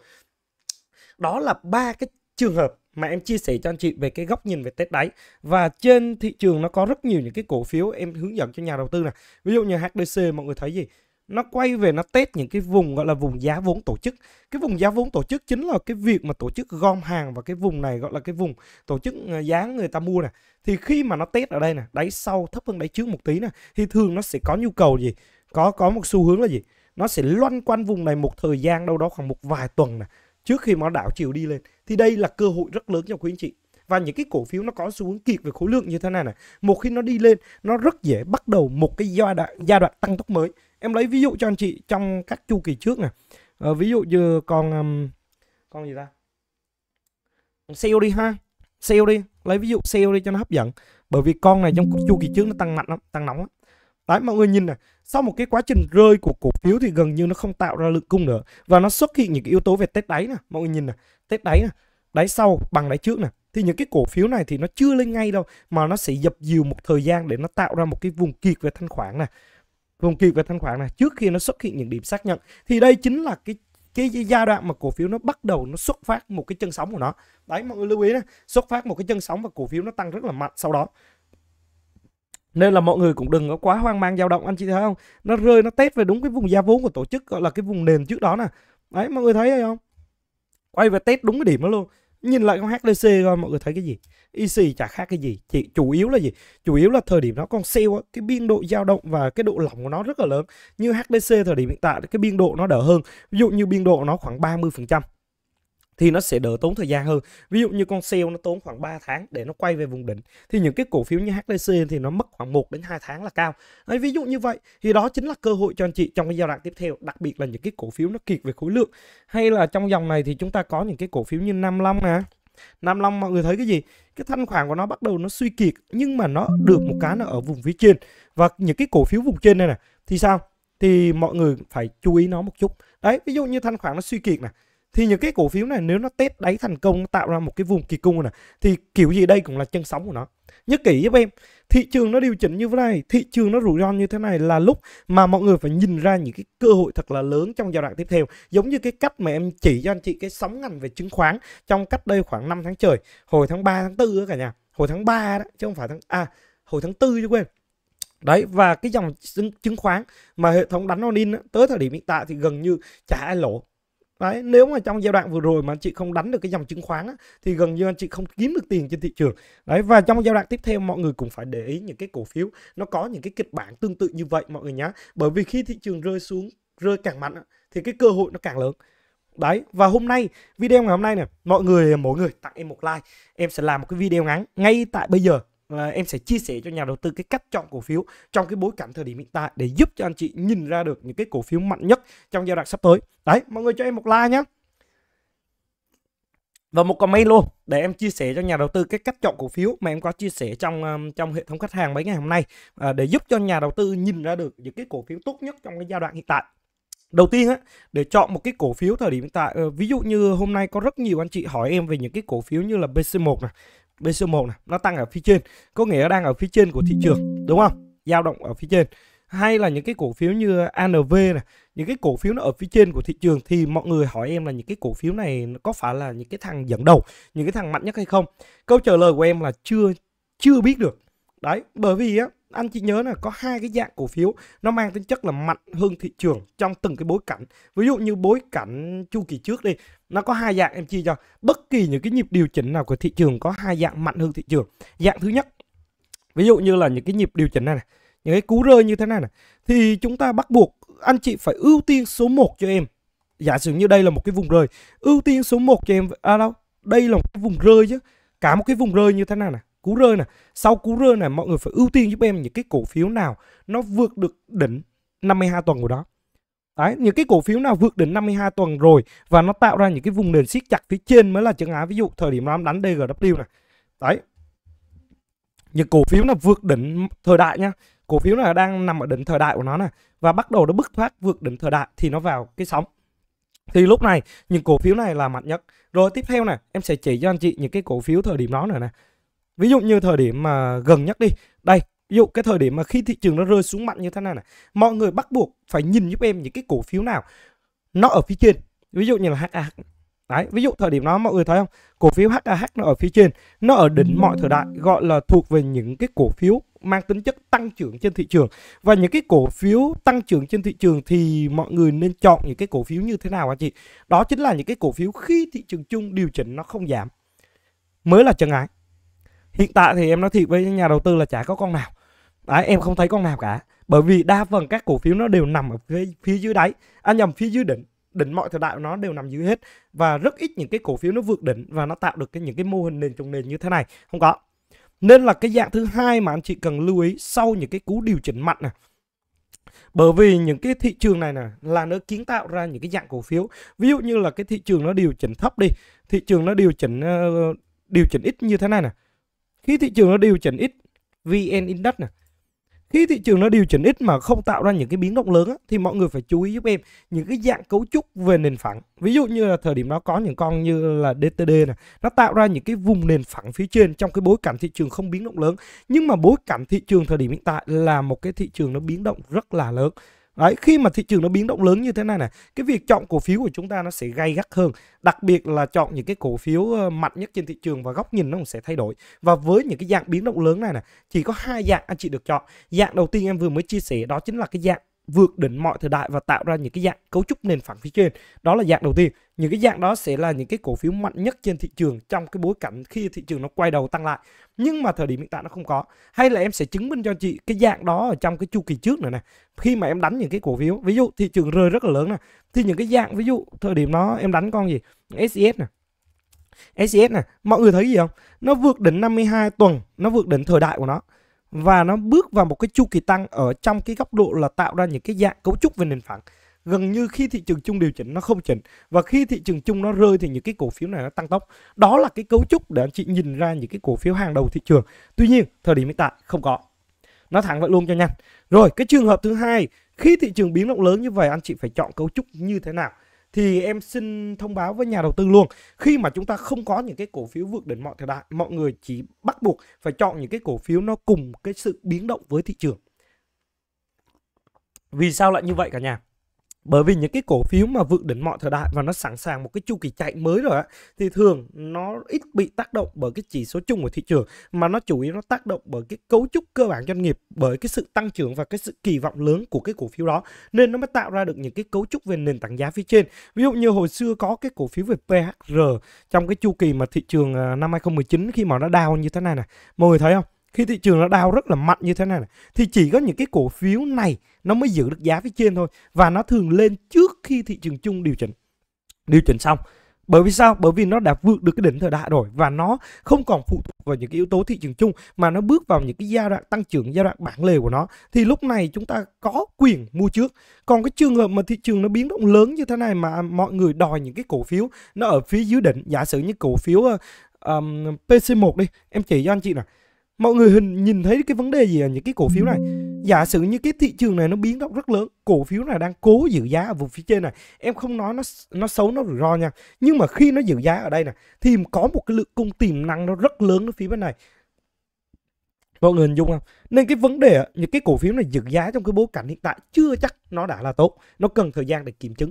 đó là ba cái trường hợp mà em chia sẻ cho anh chị về cái góc nhìn về Tết đáy và trên thị trường nó có rất nhiều những cái cổ phiếu em hướng dẫn cho nhà đầu tư nè ví dụ như HDC mọi người thấy gì nó quay về nó test những cái vùng gọi là vùng giá vốn tổ chức cái vùng giá vốn tổ chức chính là cái việc mà tổ chức gom hàng và cái vùng này gọi là cái vùng tổ chức ờ, giá người ta mua nè thì khi mà nó test ở đây nè đáy sau thấp hơn đáy trước một tí nè thì thường nó sẽ có nhu cầu gì có có một xu hướng là gì nó sẽ loanh quanh vùng này một thời gian đâu đó khoảng một vài tuần nè trước khi mà nó đảo chiều đi lên thì đây là cơ hội rất lớn cho quý anh chị và những cái cổ phiếu nó có xu hướng kiệt về khối lượng như thế này này một khi nó đi lên nó rất dễ bắt đầu một cái giai đoạn giai đoạn tăng tốc mới em lấy ví dụ cho anh chị trong các chu kỳ trước nè à, ví dụ như con um, con gì ta sale đi ha sale đi lấy ví dụ sale đi cho nó hấp dẫn bởi vì con này trong chu kỳ trước nó tăng mạnh lắm tăng nóng lắm đấy mọi người nhìn này sau một cái quá trình rơi của cổ phiếu thì gần như nó không tạo ra lượng cung nữa và nó xuất hiện những cái yếu tố về test đáy nè mọi người nhìn này test đáy nè đáy sau bằng đáy trước nè thì những cái cổ phiếu này thì nó chưa lên ngay đâu mà nó sẽ dập dìu một thời gian để nó tạo ra một cái vùng kiệt về thanh khoản nè vùng kỳ của thanh khoản này trước khi nó xuất hiện những điểm xác nhận thì đây chính là cái cái giai đoạn mà cổ phiếu nó bắt đầu nó xuất phát một cái chân sóng của nó đấy mọi người lưu ý nhé xuất phát một cái chân sóng và cổ phiếu nó tăng rất là mạnh sau đó nên là mọi người cũng đừng có quá hoang mang dao động anh chị thấy không nó rơi nó test về đúng cái vùng gia vốn của tổ chức gọi là cái vùng nền trước đó nè đấy mọi người thấy hay không quay về test đúng cái điểm đó luôn nhìn lại con HTC coi mọi người thấy cái gì EC chả khác cái gì chỉ chủ yếu là gì chủ yếu là thời điểm nó còn sale cái biên độ dao động và cái độ lỏng của nó rất là lớn như HTC thời điểm hiện tại cái biên độ nó đỡ hơn ví dụ như biên độ nó khoảng 30 phần trăm thì nó sẽ đỡ tốn thời gian hơn ví dụ như con sale nó tốn khoảng 3 tháng để nó quay về vùng đỉnh thì những cái cổ phiếu như HDC thì nó mất khoảng 1 đến 2 tháng là cao Đấy, ví dụ như vậy thì đó chính là cơ hội cho anh chị trong cái giai đoạn tiếp theo đặc biệt là những cái cổ phiếu nó kiệt về khối lượng hay là trong dòng này thì chúng ta có những cái cổ phiếu như Nam Long nè Nam Long mọi người thấy cái gì? Cái thanh khoản của nó bắt đầu nó suy kiệt nhưng mà nó được một cái nó ở vùng phía trên và những cái cổ phiếu vùng trên này nè thì sao? Thì mọi người phải chú ý nó một chút. Đấy, ví dụ như thanh khoản nó suy kiệt nè thì những cái cổ phiếu này nếu nó test đáy thành công tạo ra một cái vùng kỳ cung này thì kiểu gì đây cũng là chân sóng của nó nhớ kỹ giúp em thị trường nó điều chỉnh như thế này thị trường nó rủi ro như thế này là lúc mà mọi người phải nhìn ra những cái cơ hội thật là lớn trong giai đoạn tiếp theo giống như cái cách mà em chỉ cho anh chị cái sóng ngành về chứng khoán trong cách đây khoảng 5 tháng trời hồi tháng 3 tháng 4 đó cả nhà hồi tháng 3 đó chứ không phải tháng à hồi tháng 4 chứ quên đấy và cái dòng chứng, chứng khoán mà hệ thống đánh on in tới thời điểm hiện tại thì gần như chả ai lỗ đấy nếu mà trong giai đoạn vừa rồi mà anh chị không đánh được cái dòng chứng khoán á, thì gần như anh chị không kiếm được tiền trên thị trường đấy và trong giai đoạn tiếp theo mọi người cũng phải để ý những cái cổ phiếu nó có những cái kịch bản tương tự như vậy mọi người nhé bởi vì khi thị trường rơi xuống rơi càng mạnh á, thì cái cơ hội nó càng lớn đấy và hôm nay video ngày hôm nay này mọi người mỗi người tặng em một like em sẽ làm một cái video ngắn ngay tại bây giờ là em sẽ chia sẻ cho nhà đầu tư cái cách chọn cổ phiếu trong cái bối cảnh thời điểm hiện tại để giúp cho anh chị nhìn ra được những cái cổ phiếu mạnh nhất trong giai đoạn sắp tới đấy mọi người cho em một like nhé và một comment luôn để em chia sẻ cho nhà đầu tư cái cách chọn cổ phiếu mà em có chia sẻ trong um, trong hệ thống khách hàng mấy ngày hôm nay à, để giúp cho nhà đầu tư nhìn ra được những cái cổ phiếu tốt nhất trong cái giai đoạn hiện tại đầu tiên á để chọn một cái cổ phiếu thời điểm hiện tại ờ, ví dụ như hôm nay có rất nhiều anh chị hỏi em về những cái cổ phiếu như là BC1 này BC1 này nó tăng ở phía trên có nghĩa đang ở phía trên của thị trường đúng không dao động ở phía trên hay là những cái cổ phiếu như ANV này những cái cổ phiếu nó ở phía trên của thị trường thì mọi người hỏi em là những cái cổ phiếu này có phải là những cái thằng dẫn đầu những cái thằng mạnh nhất hay không câu trả lời của em là chưa chưa biết được đấy bởi vì á anh chỉ nhớ là có hai cái dạng cổ phiếu nó mang tính chất là mạnh hơn thị trường trong từng cái bối cảnh ví dụ như bối cảnh chu kỳ trước đi nó có hai dạng em chia cho bất kỳ những cái nhịp điều chỉnh nào của thị trường có hai dạng mạnh hơn thị trường dạng thứ nhất ví dụ như là những cái nhịp điều chỉnh này, này những cái cú rơi như thế này này thì chúng ta bắt buộc anh chị phải ưu tiên số 1 cho em giả sử như đây là một cái vùng rơi ưu tiên số 1 cho em à đâu đây là một cái vùng rơi chứ cả một cái vùng rơi như thế này này cú rơi này sau cú rơi này mọi người phải ưu tiên giúp em những cái cổ phiếu nào nó vượt được đỉnh 52 tuần của đó Đấy, những cái cổ phiếu nào vượt đến 52 tuần rồi và nó tạo ra những cái vùng nền siết chặt phía trên mới là chứng á ví dụ thời điểm Ram đánh DGW này đấy những cổ phiếu là vượt đỉnh thời đại nhá, cổ phiếu là đang nằm ở đỉnh thời đại của nó này và bắt đầu nó bứt phát vượt đỉnh thời đại thì nó vào cái sóng thì lúc này những cổ phiếu này là mạnh nhất rồi tiếp theo này em sẽ chỉ cho anh chị những cái cổ phiếu thời điểm đó nữa này ví dụ như thời điểm mà gần nhất đi đây ví dụ cái thời điểm mà khi thị trường nó rơi xuống mạnh như thế này này mọi người bắt buộc phải nhìn giúp em những cái cổ phiếu nào nó ở phía trên ví dụ như là HAH đấy ví dụ thời điểm đó mọi người thấy không cổ phiếu HAH nó ở phía trên nó ở đỉnh mọi thời đại gọi là thuộc về những cái cổ phiếu mang tính chất tăng trưởng trên thị trường và những cái cổ phiếu tăng trưởng trên thị trường thì mọi người nên chọn những cái cổ phiếu như thế nào anh chị đó chính là những cái cổ phiếu khi thị trường chung điều chỉnh nó không giảm mới là chân ái hiện tại thì em nói thiệt với nhà đầu tư là chả có con nào đấy em không thấy con nào cả bởi vì đa phần các cổ phiếu nó đều nằm ở phía, phía dưới đáy anh à, nhầm phía dưới đỉnh đỉnh mọi thời đại nó đều nằm dưới hết và rất ít những cái cổ phiếu nó vượt đỉnh và nó tạo được cái những cái mô hình nền trồng nền như thế này không có nên là cái dạng thứ hai mà anh chị cần lưu ý sau những cái cú điều chỉnh mạnh này bởi vì những cái thị trường này nè là nó kiến tạo ra những cái dạng cổ phiếu ví dụ như là cái thị trường nó điều chỉnh thấp đi thị trường nó điều chỉnh uh, điều chỉnh ít như thế này nè khi thị trường nó điều chỉnh ít vn index này khi thị trường nó điều chỉnh ít mà không tạo ra những cái biến động lớn á, thì mọi người phải chú ý giúp em những cái dạng cấu trúc về nền phẳng ví dụ như là thời điểm đó có những con như là DTD này nó tạo ra những cái vùng nền phẳng phía trên trong cái bối cảnh thị trường không biến động lớn nhưng mà bối cảnh thị trường thời điểm hiện tại là một cái thị trường nó biến động rất là lớn Đấy, khi mà thị trường nó biến động lớn như thế này này, cái việc chọn cổ phiếu của chúng ta nó sẽ gay gắt hơn, đặc biệt là chọn những cái cổ phiếu ờ, mạnh nhất trên thị trường và góc nhìn nó cũng sẽ thay đổi. Và với những cái dạng biến động lớn này này, chỉ có hai dạng anh chị được chọn. Dạng đầu tiên em vừa mới chia sẻ đó chính là cái dạng vượt đỉnh mọi thời đại và tạo ra những cái dạng cấu trúc nền phẳng phía trên. Đó là dạng đầu tiên những cái dạng đó sẽ là những cái cổ phiếu mạnh nhất trên thị trường trong cái bối cảnh khi thị trường nó quay đầu tăng lại nhưng mà thời điểm hiện tại nó không có hay là em sẽ chứng minh cho chị cái dạng đó ở trong cái chu kỳ trước này nè khi mà em đánh những cái cổ phiếu ví dụ thị trường rơi rất là lớn nè thì những cái dạng ví dụ thời điểm đó em đánh con gì SES nè SES nè mọi người thấy gì không nó vượt đỉnh 52 tuần nó vượt đỉnh thời đại của nó và nó bước vào một cái chu kỳ tăng ở trong cái góc độ là tạo ra những cái dạng cấu trúc về nền phẳng gần như khi thị trường chung điều chỉnh nó không chỉnh và khi thị trường chung nó rơi thì những cái cổ phiếu này nó tăng tốc đó là cái cấu trúc để anh chị nhìn ra những cái cổ phiếu hàng đầu thị trường tuy nhiên thời điểm hiện tại không có nó thẳng vậy luôn cho nhanh rồi cái trường hợp thứ hai khi thị trường biến động lớn như vậy anh chị phải chọn cấu trúc như thế nào thì em xin thông báo với nhà đầu tư luôn khi mà chúng ta không có những cái cổ phiếu vượt đỉnh mọi thời đại mọi người chỉ bắt buộc phải chọn những cái cổ phiếu nó cùng cái sự biến động với thị trường vì sao lại như vậy cả nhà bởi vì những cái cổ phiếu mà vượt đỉnh mọi thời đại và nó sẵn sàng một cái chu kỳ chạy mới rồi á thì thường nó ít bị tác động bởi cái chỉ số chung của thị trường mà nó chủ yếu nó tác động bởi cái cấu trúc cơ bản doanh nghiệp bởi cái sự tăng trưởng và cái sự kỳ vọng lớn của cái cổ phiếu đó nên nó mới tạo ra được những cái cấu trúc về nền tảng giá phía trên ví dụ như hồi xưa có cái cổ phiếu về PHR trong cái chu kỳ mà thị trường à, năm 2019 khi mà nó đau như thế này này mọi người thấy không khi thị trường nó đau rất là mạnh như thế này, thì chỉ có những cái cổ phiếu này nó mới giữ được giá phía trên thôi và nó thường lên trước khi thị trường chung điều chỉnh điều chỉnh xong bởi vì sao bởi vì nó đã vượt được cái đỉnh thời đại rồi và nó không còn phụ thuộc vào những cái yếu tố thị trường chung mà nó bước vào những cái giai đoạn tăng trưởng giai đoạn bản lề của nó thì lúc này chúng ta có quyền mua trước còn cái trường hợp mà thị trường nó biến động lớn như thế này mà mọi người đòi những cái cổ phiếu nó ở phía dưới đỉnh giả sử như cổ phiếu um, ờ, PC1 đi em chỉ cho anh chị nè mọi người hình nhìn thấy cái vấn đề gì ở những cái cổ phiếu này giả sử như cái thị trường này nó biến động rất lớn cổ phiếu này đang cố giữ giá ở vùng phía trên này em không nói nó nó xấu nó rủi ro nha nhưng mà khi nó giữ giá ở đây này thì có một cái lượng cung tiềm năng nó rất lớn ở phía bên này mọi người hình dung không nên cái vấn đề những cái cổ phiếu này giữ giá trong cái bối cảnh hiện tại chưa chắc nó đã là tốt nó cần thời gian để kiểm chứng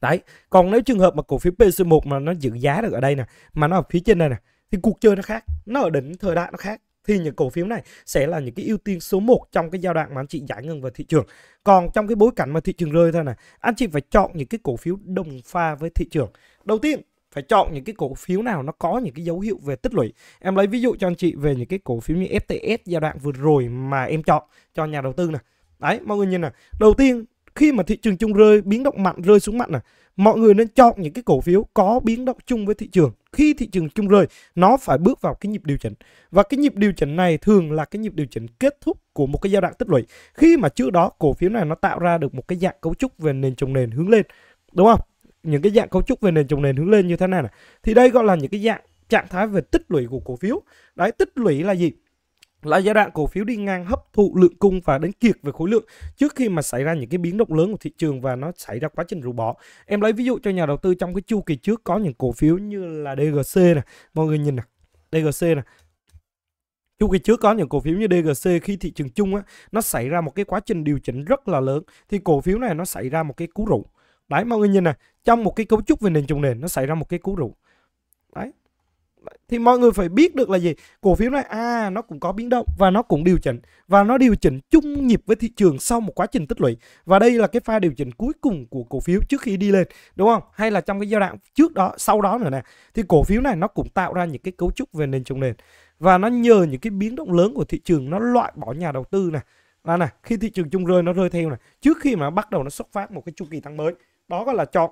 đấy còn nếu trường hợp mà cổ phiếu PC1 mà nó giữ giá được ở đây nè mà nó ở phía trên đây nè thì cuộc chơi nó khác nó ở đỉnh thời đại nó khác thì những cổ phiếu này sẽ là những cái ưu tiên số 1 trong cái giai đoạn mà anh chị giải ngân vào thị trường. Còn trong cái bối cảnh mà thị trường rơi thôi này, anh chị phải chọn những cái cổ phiếu đồng pha với thị trường. Đầu tiên phải chọn những cái cổ phiếu nào nó có những cái dấu hiệu về tích lũy. Em lấy ví dụ cho anh chị về những cái cổ phiếu như FTS giai đoạn vừa rồi mà em chọn cho nhà đầu tư này. Đấy, mọi người nhìn này. Đầu tiên khi mà thị trường chung rơi biến động mạnh rơi xuống mạnh này mọi người nên chọn những cái cổ phiếu có biến động chung với thị trường khi thị trường chung rơi nó phải bước vào cái nhịp điều chỉnh và cái nhịp điều chỉnh này thường là cái nhịp điều chỉnh kết thúc của một cái giai đoạn tích lũy khi mà trước đó cổ phiếu này nó tạo ra được một cái dạng cấu trúc về nền trồng nền hướng lên đúng không những cái dạng cấu trúc về nền trồng nền hướng lên như thế này này thì đây gọi là những cái dạng trạng thái về tích lũy của cổ phiếu đấy tích lũy là gì là giai đoạn cổ phiếu đi ngang hấp thụ lượng cung và đến kiệt về khối lượng trước khi mà xảy ra những cái biến động lớn của thị trường và nó xảy ra quá trình rũ bỏ. Em lấy ví dụ cho nhà đầu tư trong cái chu kỳ trước có những cổ phiếu như là DGC này, mọi người nhìn này, DGC này, chu kỳ trước có những cổ phiếu như DGC khi thị trường chung á nó xảy ra một cái quá trình điều chỉnh rất là lớn thì cổ phiếu này nó xảy ra một cái cú rũ. Đấy mọi người nhìn này, trong một cái cấu trúc về nền trồng nền nó xảy ra một cái cú rũ thì mọi người phải biết được là gì cổ phiếu này à nó cũng có biến động và nó cũng điều chỉnh và nó điều chỉnh chung nhịp với thị trường sau một quá trình tích lũy và đây là cái pha điều chỉnh cuối cùng của cổ phiếu trước khi đi lên đúng không hay là trong cái giai đoạn trước đó sau đó nữa nè thì cổ phiếu này nó cũng tạo ra những cái cấu trúc về nền trong nền và nó nhờ những cái biến động lớn của thị trường nó loại bỏ nhà đầu tư này là nè khi thị trường chung rơi nó rơi theo này trước khi mà bắt đầu nó xuất phát một cái chu kỳ tăng mới đó gọi là chọn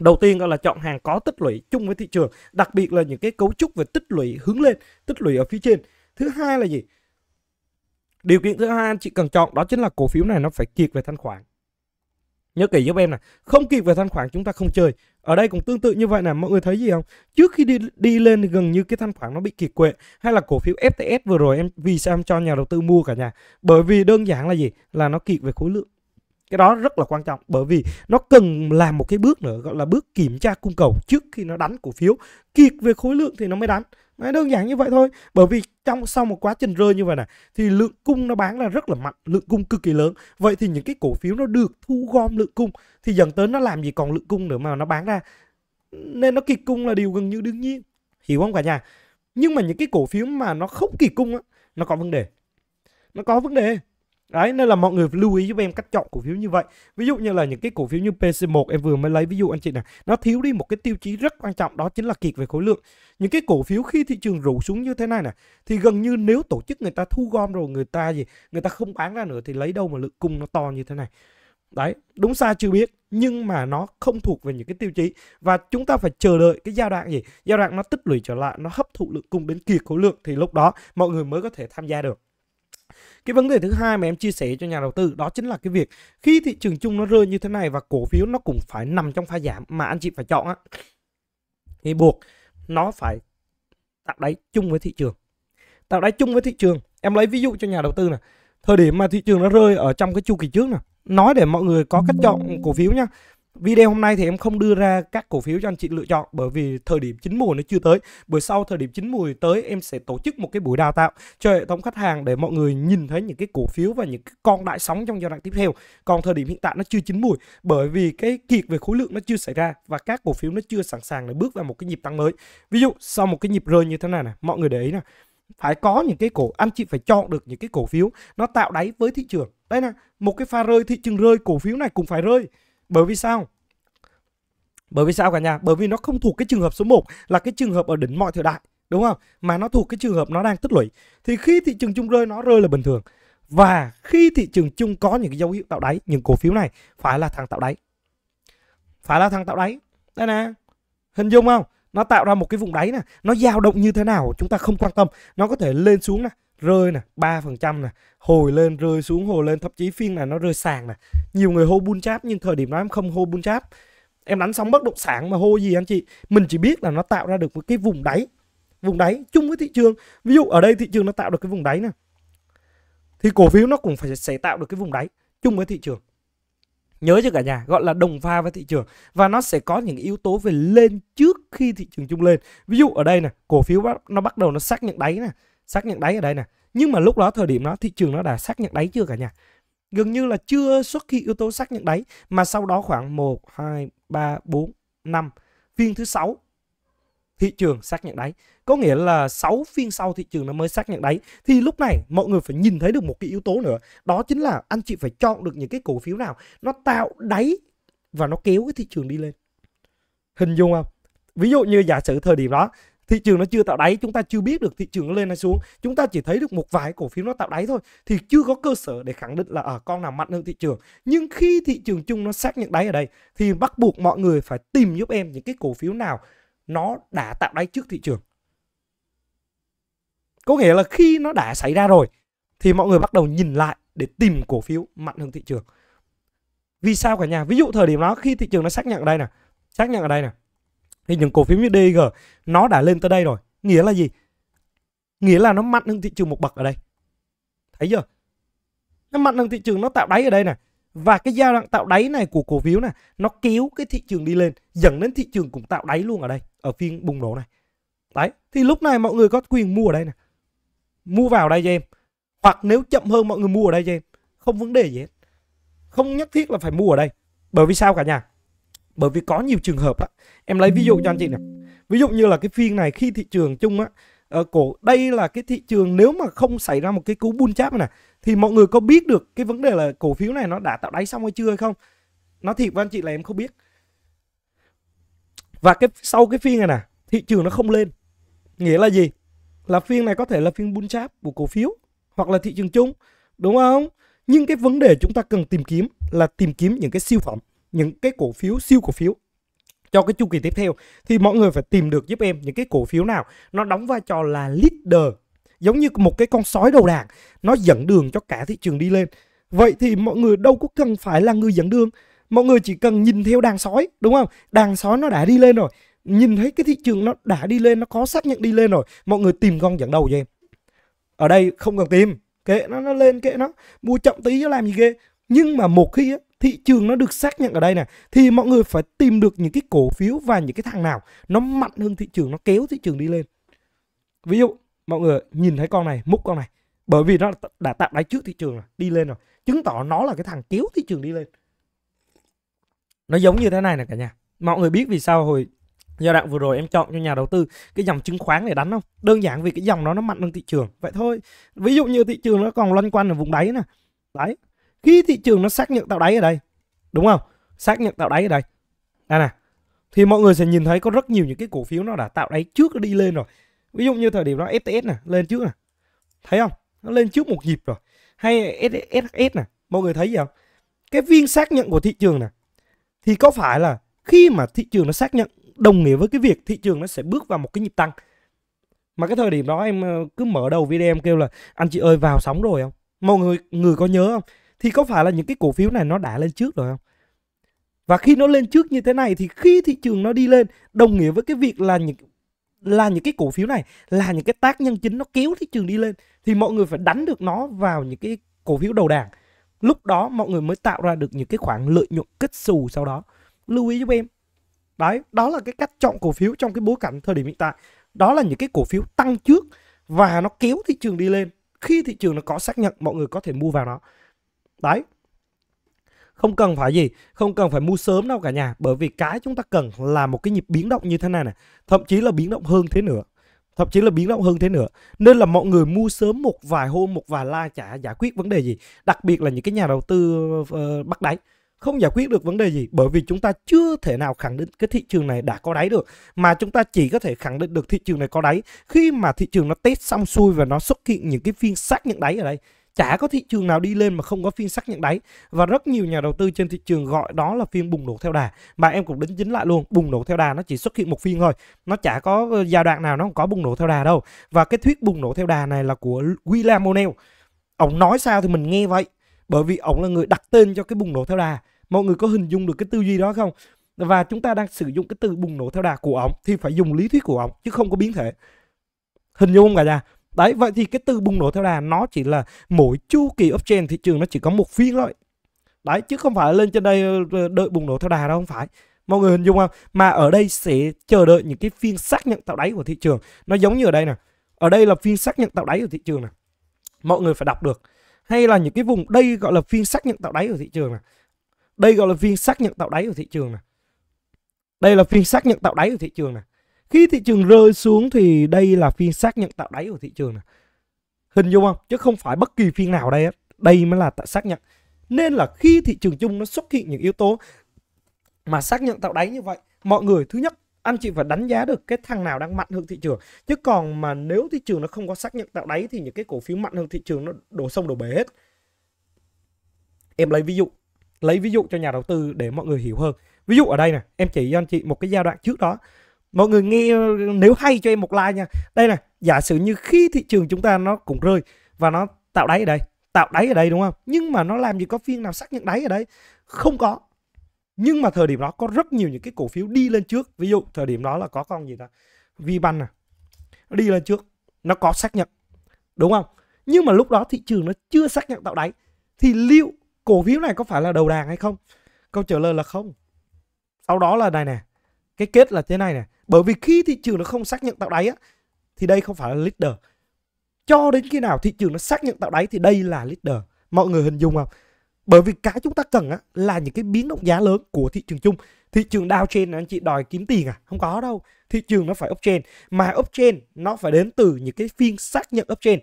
đầu tiên gọi là chọn hàng có tích lũy chung với thị trường đặc biệt là những cái cấu trúc về tích lũy hướng lên tích lũy ở phía trên thứ hai là gì điều kiện thứ hai anh chị cần chọn đó chính là cổ phiếu này nó phải kiệt về thanh khoản nhớ kỹ giúp em này không kiệt về thanh khoản chúng ta không chơi ở đây cũng tương tự như vậy nè mọi người thấy gì không trước khi đi đi lên thì gần như cái thanh khoản nó bị kiệt quệ hay là cổ phiếu FTS vừa rồi em vì sao em cho nhà đầu tư mua cả nhà bởi vì đơn giản là gì là nó kiệt về khối lượng cái đó rất là quan trọng bởi vì nó cần làm một cái bước nữa gọi là bước kiểm tra cung cầu trước khi nó đánh cổ phiếu kiệt về khối lượng thì nó mới đánh nó đơn giản như vậy thôi bởi vì trong sau một quá trình rơi như vậy này thì lượng cung nó bán ra rất là mạnh lượng cung cực kỳ lớn vậy thì những cái cổ phiếu nó được thu gom lượng cung thì dần tới nó làm gì còn lượng cung nữa mà nó bán ra nên nó kiệt cung là điều gần như đương nhiên hiểu không cả nhà nhưng mà những cái cổ phiếu mà nó không kỳ cung á nó có vấn đề nó có vấn đề Đấy, nên là mọi người lưu ý giúp em cách chọn cổ phiếu như vậy. Ví dụ như là những cái cổ phiếu như PC1 em vừa mới lấy ví dụ anh chị này, nó thiếu đi một cái tiêu chí rất quan trọng đó chính là kiệt về khối lượng. Những cái cổ phiếu khi thị trường rủ xuống như thế này nè thì gần như nếu tổ chức người ta thu gom rồi người ta gì, người ta không bán ra nữa thì lấy đâu mà lượng cung nó to như thế này. Đấy, đúng sai chưa biết nhưng mà nó không thuộc về những cái tiêu chí và chúng ta phải chờ đợi cái giai đoạn gì? Giai đoạn nó tích lũy trở lại, nó hấp thụ lượng cung đến kiệt khối lượng thì lúc đó mọi người mới có thể tham gia được. Cái vấn đề thứ hai mà em chia sẻ cho nhà đầu tư đó chính là cái việc khi thị trường chung nó rơi như thế này và cổ phiếu nó cũng phải nằm trong pha giảm mà anh chị phải chọn á thì buộc nó phải tạo đáy chung với thị trường. Tạo đáy chung với thị trường, em lấy ví dụ cho nhà đầu tư này. Thời điểm mà thị trường nó rơi ở trong cái chu kỳ trước này nói để mọi người có cách chọn cổ phiếu nhá video hôm nay thì em không đưa ra các cổ phiếu cho anh chị lựa chọn bởi vì thời điểm chín mùa nó chưa tới bữa sau thời điểm chín mùa tới em sẽ tổ chức một cái buổi đào tạo cho hệ thống khách hàng để mọi người nhìn thấy những cái cổ phiếu và những cái con đại sóng trong giai đoạn tiếp theo còn thời điểm hiện tại nó chưa chín mùi bởi vì cái kiệt về khối lượng nó chưa xảy ra và các cổ phiếu nó chưa sẵn sàng để bước vào một cái nhịp tăng mới ví dụ sau một cái nhịp rơi như thế này nè mọi người để ý nè phải có những cái cổ anh chị phải chọn được những cái cổ phiếu nó tạo đáy với thị trường đây nè một cái pha rơi thị trường rơi cổ phiếu này cũng phải rơi bởi vì sao? Bởi vì sao cả nhà? Bởi vì nó không thuộc cái trường hợp số 1 là cái trường hợp ở đỉnh mọi thời đại, đúng không? Mà nó thuộc cái trường hợp nó đang tích lũy. Thì khi thị trường chung rơi nó rơi là bình thường. Và khi thị trường chung có những cái dấu hiệu tạo đáy, những cổ phiếu này phải là thằng tạo đáy. Phải là thằng tạo đáy. Đây nè. Hình dung không? Nó tạo ra một cái vùng đáy nè, nó dao động như thế nào chúng ta không quan tâm, nó có thể lên xuống nè, rơi nè, 3% nè, hồi lên rơi xuống hồi lên thậm chí phiên này nó rơi sàn nè. Nhiều người hô bull cháp nhưng thời điểm đó em không hô bull cháp. Em đánh sóng bất động sản mà hô gì anh chị? Mình chỉ biết là nó tạo ra được một cái vùng đáy. Vùng đáy chung với thị trường. Ví dụ ở đây thị trường nó tạo được cái vùng đáy nè. Thì cổ phiếu nó cũng phải sẽ tạo được cái vùng đáy chung với thị trường. Nhớ chưa cả nhà, gọi là đồng pha với thị trường và nó sẽ có những yếu tố về lên trước khi thị trường chung lên. Ví dụ ở đây nè, cổ phiếu nó bắt đầu nó xác nhận đáy nè xác nhận đáy ở đây nè nhưng mà lúc đó thời điểm đó thị trường nó đã xác nhận đáy chưa cả nhà gần như là chưa xuất hiện yếu tố xác nhận đáy mà sau đó khoảng 1 2 3 4 5 phiên thứ sáu thị trường xác nhận đáy có nghĩa là 6 phiên sau thị trường nó mới xác nhận đáy thì lúc này mọi người phải nhìn thấy được một cái yếu tố nữa đó chính là anh chị phải chọn được những cái cổ phiếu nào nó tạo đáy và nó kéo cái thị trường đi lên hình dung không ví dụ như giả sử thời điểm đó thị trường nó chưa tạo đáy chúng ta chưa biết được thị trường nó lên hay xuống chúng ta chỉ thấy được một vài cổ phiếu nó tạo đáy thôi thì chưa có cơ sở để khẳng định là ở à, con nào mạnh hơn thị trường nhưng khi thị trường chung nó xác nhận đáy ở đây thì bắt buộc mọi người phải tìm giúp em những cái cổ phiếu nào nó đã tạo đáy trước thị trường có nghĩa là khi nó đã xảy ra rồi thì mọi người bắt đầu nhìn lại để tìm cổ phiếu mạnh hơn thị trường vì sao cả nhà ví dụ thời điểm đó khi thị trường nó xác nhận ở đây nè xác nhận ở đây nè thì những cổ phiếu như DG nó đã lên tới đây rồi nghĩa là gì nghĩa là nó mạnh hơn thị trường một bậc ở đây thấy chưa nó mạnh hơn thị trường nó tạo đáy ở đây này và cái giai đoạn tạo đáy này của cổ phiếu này nó kéo cái thị trường đi lên dẫn đến thị trường cũng tạo đáy luôn ở đây ở phiên bùng nổ này đấy thì lúc này mọi người có quyền mua ở đây này mua vào đây cho em hoặc nếu chậm hơn mọi người mua ở đây cho em không vấn đề gì hết không nhất thiết là phải mua ở đây bởi vì sao cả nhà bởi vì có nhiều trường hợp á em lấy ví dụ cho anh chị này ví dụ như là cái phiên này khi thị trường chung á ở ờ, cổ đây là cái thị trường nếu mà không xảy ra một cái cú bull cháp này thì mọi người có biết được cái vấn đề là cổ phiếu này nó đã tạo đáy xong hay chưa hay không nó thiệt với anh chị là em không biết và cái sau cái phiên này nè thị trường nó không lên nghĩa là gì là phiên này có thể là phiên bull cháp của cổ phiếu hoặc là thị trường chung đúng không nhưng cái vấn đề chúng ta cần tìm kiếm là tìm kiếm những cái siêu phẩm những cái cổ phiếu siêu cổ phiếu cho cái chu kỳ tiếp theo thì mọi người phải tìm được giúp em những cái cổ phiếu nào nó đóng vai trò là leader giống như một cái con sói đầu đàn nó dẫn đường cho cả thị trường đi lên vậy thì mọi người đâu có cần phải là người dẫn đường mọi người chỉ cần nhìn theo đàn sói đúng không đàn sói nó đã đi lên rồi nhìn thấy cái thị trường nó đã đi lên nó có xác nhận đi lên rồi mọi người tìm con dẫn đầu cho em ở đây không cần tìm kệ nó nó lên kệ nó mua chậm tí nó làm gì ghê nhưng mà một khi á, thị trường nó được xác nhận ở đây nè thì mọi người phải tìm được những cái cổ phiếu và những cái thằng nào nó mạnh hơn thị trường nó kéo thị trường đi lên ví dụ mọi người nhìn thấy con này múc con này bởi vì nó đã tạo đáy trước thị trường rồi đi lên rồi chứng tỏ nó là cái thằng kéo thị trường đi lên nó giống như thế này nè cả nhà mọi người biết vì sao hồi giai đoạn vừa rồi em chọn cho nhà đầu tư cái dòng chứng khoán để đánh không đơn giản vì cái dòng đó nó mạnh hơn thị trường vậy thôi ví dụ như thị trường nó còn loanh quanh ở vùng đáy nè đấy khi thị trường nó xác nhận tạo đáy ở đây đúng không xác nhận tạo đáy ở đây đây nè thì mọi người sẽ nhìn thấy có rất nhiều những cái cổ phiếu nó đã tạo đáy trước đi lên rồi ví dụ như thời điểm đó FTS nè lên trước nè thấy không nó lên trước một nhịp rồi hay SHS nè mọi người thấy gì không cái viên xác nhận của thị trường nè thì có phải là khi mà thị trường nó xác nhận đồng nghĩa với cái việc thị trường nó sẽ bước vào một cái nhịp tăng mà cái thời điểm đó em ờ, cứ mở đầu video em kêu là anh chị ơi vào sóng rồi không mọi người người có nhớ không thì có phải là những cái cổ phiếu này nó đã lên trước rồi không? Và khi nó lên trước như thế này thì khi thị trường nó đi lên đồng nghĩa với cái việc là những là những cái cổ phiếu này là những cái tác nhân chính nó kéo thị trường đi lên thì mọi người phải đánh được nó vào những cái cổ phiếu đầu đàn. Lúc đó mọi người mới tạo ra được những cái khoản lợi nhuận kết xù sau đó. Lưu ý giúp em. Đấy, đó là cái cách chọn cổ phiếu trong cái bối cảnh thời điểm hiện tại. Đó là những cái cổ phiếu tăng trước và nó kéo thị trường đi lên. Khi thị trường nó có xác nhận mọi người có thể mua vào nó. Đấy. Không cần phải gì, không cần phải mua sớm đâu cả nhà, bởi vì cái chúng ta cần là một cái nhịp biến động như thế này này, thậm chí là biến động hơn thế nữa. Thậm chí là biến động hơn thế nữa. Nên là mọi người mua sớm một vài hôm, một vài la chả giải quyết vấn đề gì, đặc biệt là những cái nhà đầu tư uh, bắt đáy không giải quyết được vấn đề gì bởi vì chúng ta chưa thể nào khẳng định cái thị trường này đã có đáy được mà chúng ta chỉ có thể khẳng định được thị trường này có đáy khi mà thị trường nó test xong xuôi và nó xuất hiện những cái phiên xác nhận đáy ở đây chả có thị trường nào đi lên mà không có phiên xác nhận đáy và rất nhiều nhà đầu tư trên thị trường gọi đó là phiên bùng nổ theo đà mà em cũng đính chính lại luôn bùng nổ theo đà nó chỉ xuất hiện một phiên thôi nó chả có ờ, giai đoạn nào nó không có bùng nổ theo đà đâu và cái thuyết bùng nổ theo đà này là của William O'Neill ông nói sao thì mình nghe vậy bởi vì ông là người đặt tên cho cái bùng nổ theo đà mọi người có hình dung được cái tư duy đó không và chúng ta đang sử dụng cái từ bùng nổ theo đà của ông thì phải dùng lý thuyết của ông chứ không có biến thể hình dung không cả nhà đấy vậy thì cái từ bùng nổ theo đà nó chỉ là mỗi chu kỳ uptrend thị trường nó chỉ có một phiên thôi đấy chứ không phải lên trên đây ờ, đợi bùng nổ theo đà đâu không phải mọi người hình dung không mà ở đây sẽ chờ đợi những cái phiên xác nhận tạo đáy của thị trường nó giống như ở đây nè ở đây là phiên xác nhận tạo đáy của thị trường nè mọi người phải đọc được hay là những cái vùng đây gọi là phiên xác nhận tạo đáy của thị trường nè đây gọi là phiên xác nhận tạo đáy của thị trường nè đây là phiên xác nhận tạo đáy của thị trường nè khi thị trường rơi xuống thì đây là phiên xác nhận tạo đáy của thị trường này. Hình dung không? Chứ không phải bất kỳ phiên nào đây. Đây mới là tạo xác nhận. Nên là khi thị trường chung nó xuất hiện những yếu tố mà xác nhận tạo đáy như vậy, mọi người thứ nhất anh chị phải đánh giá được cái thằng nào đang mạnh hơn thị trường chứ còn mà nếu thị trường nó không có xác nhận tạo đáy thì những cái cổ phiếu mạnh hơn thị trường nó đổ sông đổ bể hết em lấy ví dụ lấy ví dụ cho nhà đầu tư để mọi người hiểu hơn ví dụ ở đây nè em chỉ cho anh chị một cái giai đoạn trước đó mọi người nghe ờ, nếu hay cho em một like nha đây này giả sử như khi thị trường chúng ta nó cũng rơi và nó tạo đáy ở đây tạo đáy ở đây đúng không nhưng mà nó làm gì có phiên nào xác nhận đáy ở đây không có nhưng mà thời điểm đó có rất nhiều những cái cổ phiếu đi lên trước ví dụ thời điểm đó là có con gì ta Vban à đi lên trước nó có xác nhận đúng không nhưng mà lúc đó thị trường nó chưa xác nhận tạo đáy thì liệu cổ phiếu này có phải là đầu đàn hay không câu trả lời là không sau đó là này nè cái kết là thế này nè bởi vì khi thị trường nó không xác nhận tạo đáy á thì đây không phải là leader cho đến khi nào thị trường nó xác nhận tạo đáy thì đây là leader mọi người hình dung không bởi vì cái chúng ta cần á là những cái biến động giá lớn của thị trường chung thị trường trên anh chị đòi kiếm tiền à không có đâu thị trường nó phải uptrend mà uptrend nó phải đến từ những cái phiên xác nhận uptrend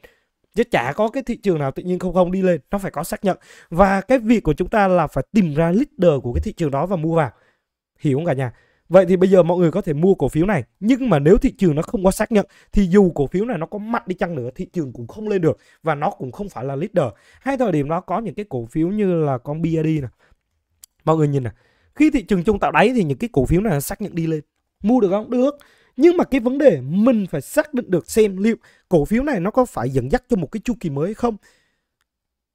chứ chả có cái thị trường nào tự nhiên không không đi lên nó phải có xác nhận và cái việc của chúng ta là phải tìm ra leader của cái thị trường đó và mua vào hiểu không cả nhà Vậy thì bây giờ mọi người có thể mua cổ phiếu này Nhưng mà nếu thị trường nó không có xác nhận Thì dù cổ phiếu này nó có mạnh đi chăng nữa Thị trường cũng không lên được Và nó cũng không phải là leader Hai thời điểm đó có những cái cổ phiếu như là con BID nè Mọi người nhìn nè Khi thị trường chung tạo đáy thì những cái cổ phiếu này xác nhận đi lên Mua được không? Được nhưng mà cái vấn đề mình phải xác định được xem liệu cổ phiếu này nó có phải dẫn dắt cho một cái chu kỳ mới hay không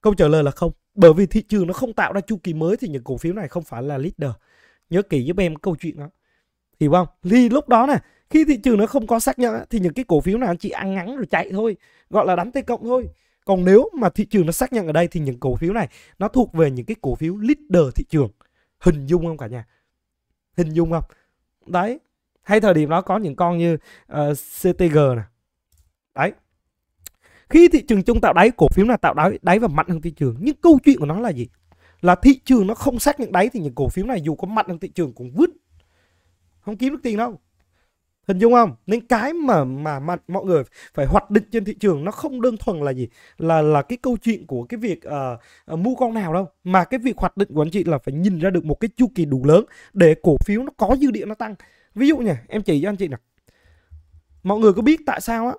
câu trả lời là không bởi vì thị trường nó không tạo ra chu kỳ mới thì những cổ phiếu này không phải là leader nhớ kỹ giúp em câu chuyện đó hiểu không thì lúc đó này, khi thị trường nó không có xác nhận thì những cái cổ phiếu nào chỉ ăn ngắn rồi chạy thôi gọi là đánh tay cộng thôi còn nếu mà thị trường nó xác nhận ở đây thì những cổ phiếu này nó thuộc về những cái cổ phiếu leader thị trường hình dung không cả nhà hình dung không đấy hay thời điểm đó có những con như uh, ờ, CTG này. đấy khi thị trường chung tạo đáy cổ phiếu là tạo đáy đáy và mạnh hơn thị trường nhưng câu chuyện của nó là gì là thị trường nó không xác nhận đáy thì những cổ phiếu này dù có mạnh hơn thị trường cũng vứt không kiếm được tiền đâu hình dung không nên cái mà mà mà mọi người phải hoạch định trên thị trường nó không đơn thuần là gì là là cái câu chuyện của cái việc uh, uh, mua con nào đâu mà cái việc hoạch định của anh chị là phải nhìn ra được một cái chu kỳ đủ lớn để cổ phiếu nó có dư địa nó tăng ví dụ nhỉ em chỉ cho anh chị nè mọi người có biết tại sao á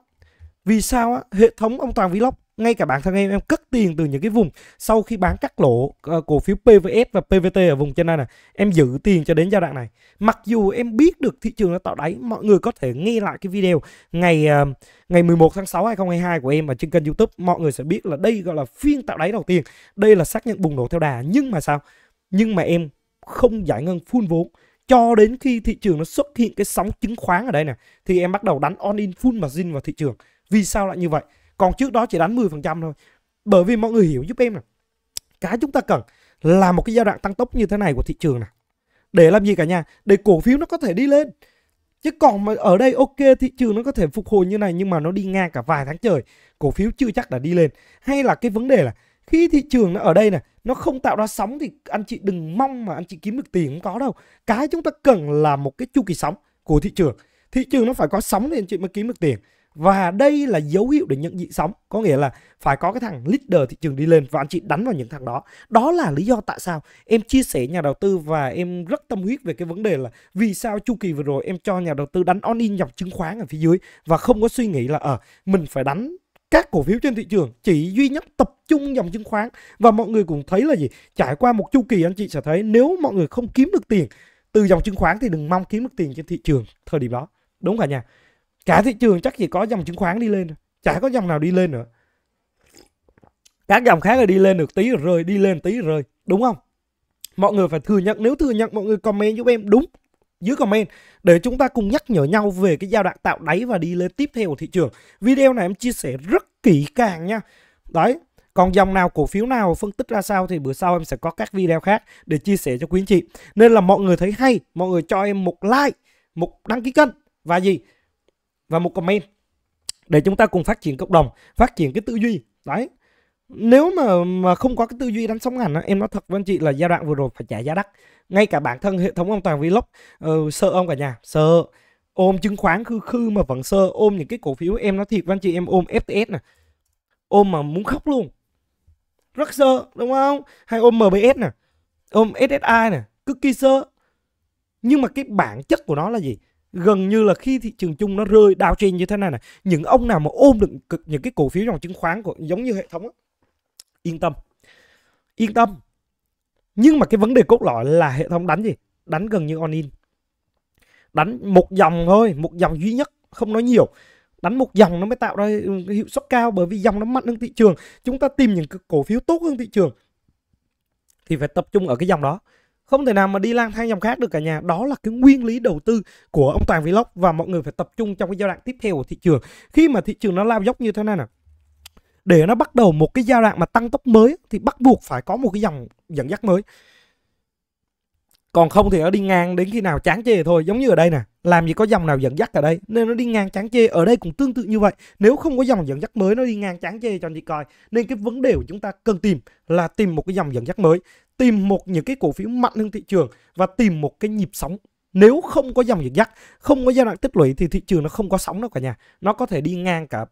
vì sao á hệ thống ông toàn vlog ngay cả bản thân em em cất tiền từ những cái vùng sau khi bán cắt lỗ uh, cổ phiếu PVS và PVT ở vùng trên đây nè em giữ tiền cho đến giai đoạn này mặc dù em biết được thị trường nó tạo đáy mọi người có thể nghe lại cái video ngày uh, ngày 11 tháng 6 2022 của em ở trên kênh YouTube mọi người sẽ biết là đây gọi là phiên tạo đáy đầu tiên đây là xác nhận bùng nổ theo đà nhưng mà sao nhưng mà em không giải ngân full vốn cho đến khi thị trường nó xuất hiện cái sóng chứng khoán ở đây nè thì em bắt đầu đánh on in full margin vào thị trường vì sao lại như vậy còn trước đó chỉ đánh 10% thôi bởi vì mọi người hiểu giúp em nè cái chúng ta cần là một cái giai đoạn tăng tốc như thế này của thị trường này để làm gì cả nhà để cổ phiếu nó có thể đi lên chứ còn mà ở đây ok thị trường nó có thể phục hồi như này nhưng mà nó đi ngang cả vài tháng trời cổ phiếu chưa chắc đã đi lên hay là cái vấn đề là khi thị trường nó ở đây này nó không tạo ra sóng thì anh chị đừng mong mà anh chị kiếm được tiền không có đâu cái chúng ta cần là một cái chu kỳ sóng của thị trường thị trường nó phải có sóng thì anh chị mới kiếm được tiền và đây là dấu hiệu để nhận diện sóng có nghĩa là phải có cái thằng leader thị trường đi lên và anh chị đánh vào những thằng đó đó là lý do tại sao em chia sẻ nhà đầu tư và em rất tâm huyết về cái vấn đề là vì sao chu kỳ vừa rồi em cho nhà đầu tư đánh on in dòng chứng khoán ở phía dưới và không có suy nghĩ là ờ à, mình phải đánh các cổ phiếu trên thị trường chỉ duy nhất tập trung dòng chứng khoán và mọi người cũng thấy là gì trải qua một chu kỳ anh chị sẽ thấy nếu mọi người không kiếm được tiền từ dòng chứng khoán thì đừng mong kiếm được tiền trên thị trường thời điểm đó đúng cả nhà cả thị trường chắc chỉ có dòng chứng khoán đi lên chả có dòng nào đi lên nữa các dòng khác là đi lên được tí rồi rơi đi lên tí rồi rơi đúng không mọi người phải thừa nhận nếu thừa nhận mọi người comment giúp em đúng dưới comment để chúng ta cùng nhắc nhở nhau về cái giai đoạn tạo đáy và đi lên tiếp theo của thị trường video này em chia sẻ rất kỹ càng nha đấy còn dòng nào cổ phiếu nào phân tích ra sao thì bữa sau em sẽ có các video khác để chia sẻ cho quý anh chị nên là mọi người thấy hay mọi người cho em một like một đăng ký kênh và gì và một comment để chúng ta cùng phát triển cộng đồng phát triển cái tư duy đấy nếu mà mà không có cái tư duy đánh sóng ngành em nói thật với anh chị là giai đoạn vừa rồi phải trả giá đắt ngay cả bản thân hệ thống an toàn vlog uh, ờ, sợ ông cả nhà sợ ôm chứng khoán khư khư mà vẫn sơ ôm những cái cổ phiếu em nói thiệt với anh chị em ôm FTS nè ôm mà muốn khóc luôn rất sơ đúng không hay ôm MBS nè ôm SSI nè cực kỳ sơ nhưng mà cái bản chất của nó là gì gần như là khi thị trường chung nó rơi đào downtrend như thế này này những ông nào mà ôm được cực những cái cổ phiếu dòng chứng khoán của giống như hệ thống đó, yên tâm yên tâm nhưng mà cái vấn đề cốt lõi là hệ thống đánh gì đánh gần như on in đánh một dòng thôi một dòng duy nhất không nói nhiều đánh một dòng nó mới tạo ra hiệu suất cao bởi vì dòng nó mạnh hơn thị trường chúng ta tìm những cổ phiếu tốt hơn thị trường thì phải tập trung ở cái dòng đó không thể nào mà đi lang thang dòng khác được cả nhà đó là cái nguyên lý đầu tư của ông Toàn Vlog và mọi người phải tập trung trong cái giai đoạn tiếp theo của thị trường khi mà thị trường nó lao dốc như thế này nè để nó bắt đầu một cái giai đoạn mà tăng tốc mới thì bắt buộc phải có một cái dòng dẫn dắt mới còn không thì nó đi ngang đến khi nào chán chê thôi giống như ở đây nè làm gì có dòng nào dẫn dắt ở đây nên nó đi ngang chán chê ở đây cũng tương tự như vậy nếu không có dòng dẫn dắt mới nó đi ngang chán chê cho anh chị coi nên cái vấn đề của chúng ta cần tìm là tìm một cái dòng dẫn dắt mới tìm một những cái cổ phiếu mạnh hơn thị trường và tìm một cái nhịp sóng nếu không có dòng dẫn dắt không có giai đoạn tích lũy thì thị trường nó không có sóng đâu cả nhà nó có thể đi ngang cả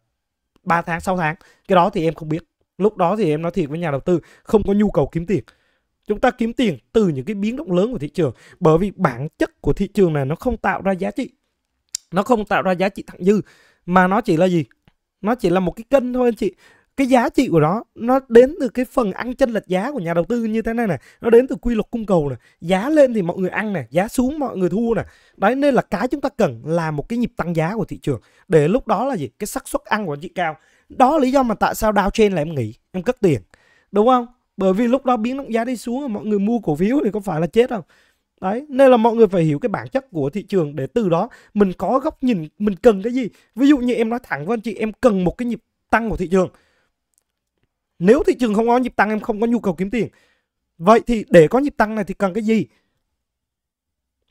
3 tháng 6 tháng cái đó thì em không biết lúc đó thì em nói thiệt với nhà đầu tư không có nhu cầu kiếm tiền chúng ta kiếm tiền từ những cái biến động lớn của thị trường bởi vì bản chất của thị trường này nó không tạo ra giá trị nó không tạo ra giá trị thẳng dư mà nó chỉ là gì nó chỉ là một cái cân thôi anh chị cái giá trị của nó nó đến từ cái phần ăn chân lệch giá của nhà đầu tư như thế này này nó đến từ quy luật cung cầu này giá lên thì mọi người ăn này giá xuống mọi người thua này đấy nên là cái chúng ta cần là một cái nhịp tăng giá của thị trường để lúc đó là gì cái xác suất ăn của anh chị cao đó là lý do mà tại sao down trên là em nghỉ em cất tiền đúng không bởi vì lúc đó biến động giá đi xuống mọi người mua cổ phiếu thì có phải là chết không đấy nên là mọi người phải hiểu cái bản chất của thị trường để từ đó mình có góc nhìn mình cần cái gì ví dụ như em nói thẳng với anh chị em cần một cái nhịp tăng của thị trường nếu thị trường không có nhịp tăng em không có nhu cầu kiếm tiền vậy thì để có nhịp tăng này thì cần cái gì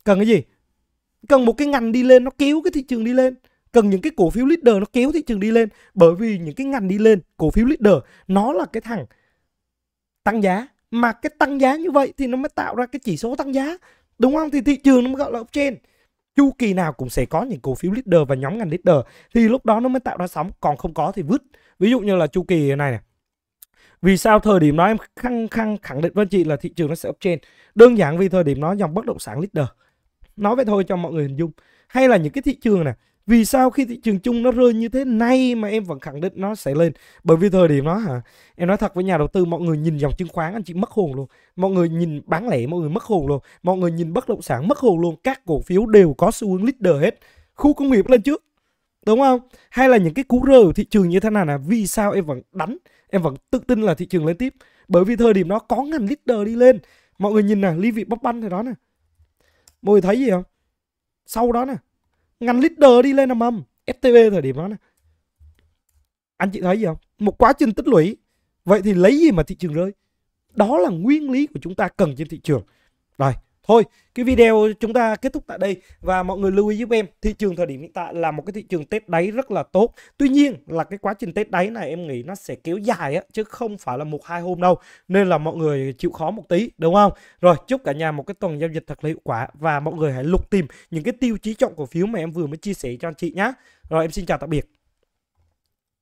cần cái gì cần một cái ngành đi lên nó kéo cái thị trường đi lên cần những cái cổ phiếu leader nó kéo thị trường đi lên bởi vì những cái ngành đi lên cổ phiếu leader nó là cái thằng tăng giá mà cái tăng giá như vậy thì nó mới tạo ra cái chỉ số tăng giá đúng không thì thị trường nó mới gọi là uptrend chu kỳ nào cũng sẽ có những cổ phiếu leader và nhóm ngành leader thì lúc đó nó mới tạo ra sóng còn không có thì vứt ví dụ như là chu kỳ này này vì sao thời điểm đó em khăng khăng khẳng định với anh chị là thị trường nó sẽ up trên đơn giản vì thời điểm đó dòng bất động sản leader nói vậy thôi cho mọi người hình dung hay là những cái thị trường này vì sao khi thị trường chung nó rơi như thế này mà em vẫn khẳng định nó sẽ lên bởi vì thời điểm đó hả em nói thật với nhà đầu tư mọi người nhìn dòng chứng khoán anh chị mất hồn luôn mọi người nhìn bán lẻ mọi người mất hồn luôn mọi người nhìn bất động sản mất hồn luôn các cổ phiếu đều có xu hướng leader hết khu công nghiệp lên trước đúng không hay là những cái cú rơi của thị trường như thế nào là vì sao em vẫn đánh em vẫn tự tin là thị trường lên tiếp bởi vì thời điểm đó có ngành leader đi lên mọi người nhìn nè ly vị bóc banh thì đó nè mọi người thấy gì không sau đó nè ngành leader đi lên nằm âm stb thời điểm đó nè anh chị thấy gì không một quá trình tích lũy vậy thì lấy gì mà thị trường rơi đó là nguyên lý của chúng ta cần trên thị trường rồi Thôi, cái video chúng ta kết thúc tại đây và mọi người lưu ý giúp em, thị trường thời điểm hiện tại là một cái thị trường Tết đáy rất là tốt. Tuy nhiên là cái quá trình Tết đáy này em nghĩ nó sẽ kéo dài á chứ không phải là một hai hôm đâu. Nên là mọi người chịu khó một tí đúng không? Rồi, chúc cả nhà một cái tuần giao dịch thật là hiệu quả và mọi người hãy lục tìm những cái tiêu chí chọn cổ phiếu mà em vừa mới chia sẻ cho anh chị nhé. Rồi em xin chào tạm biệt.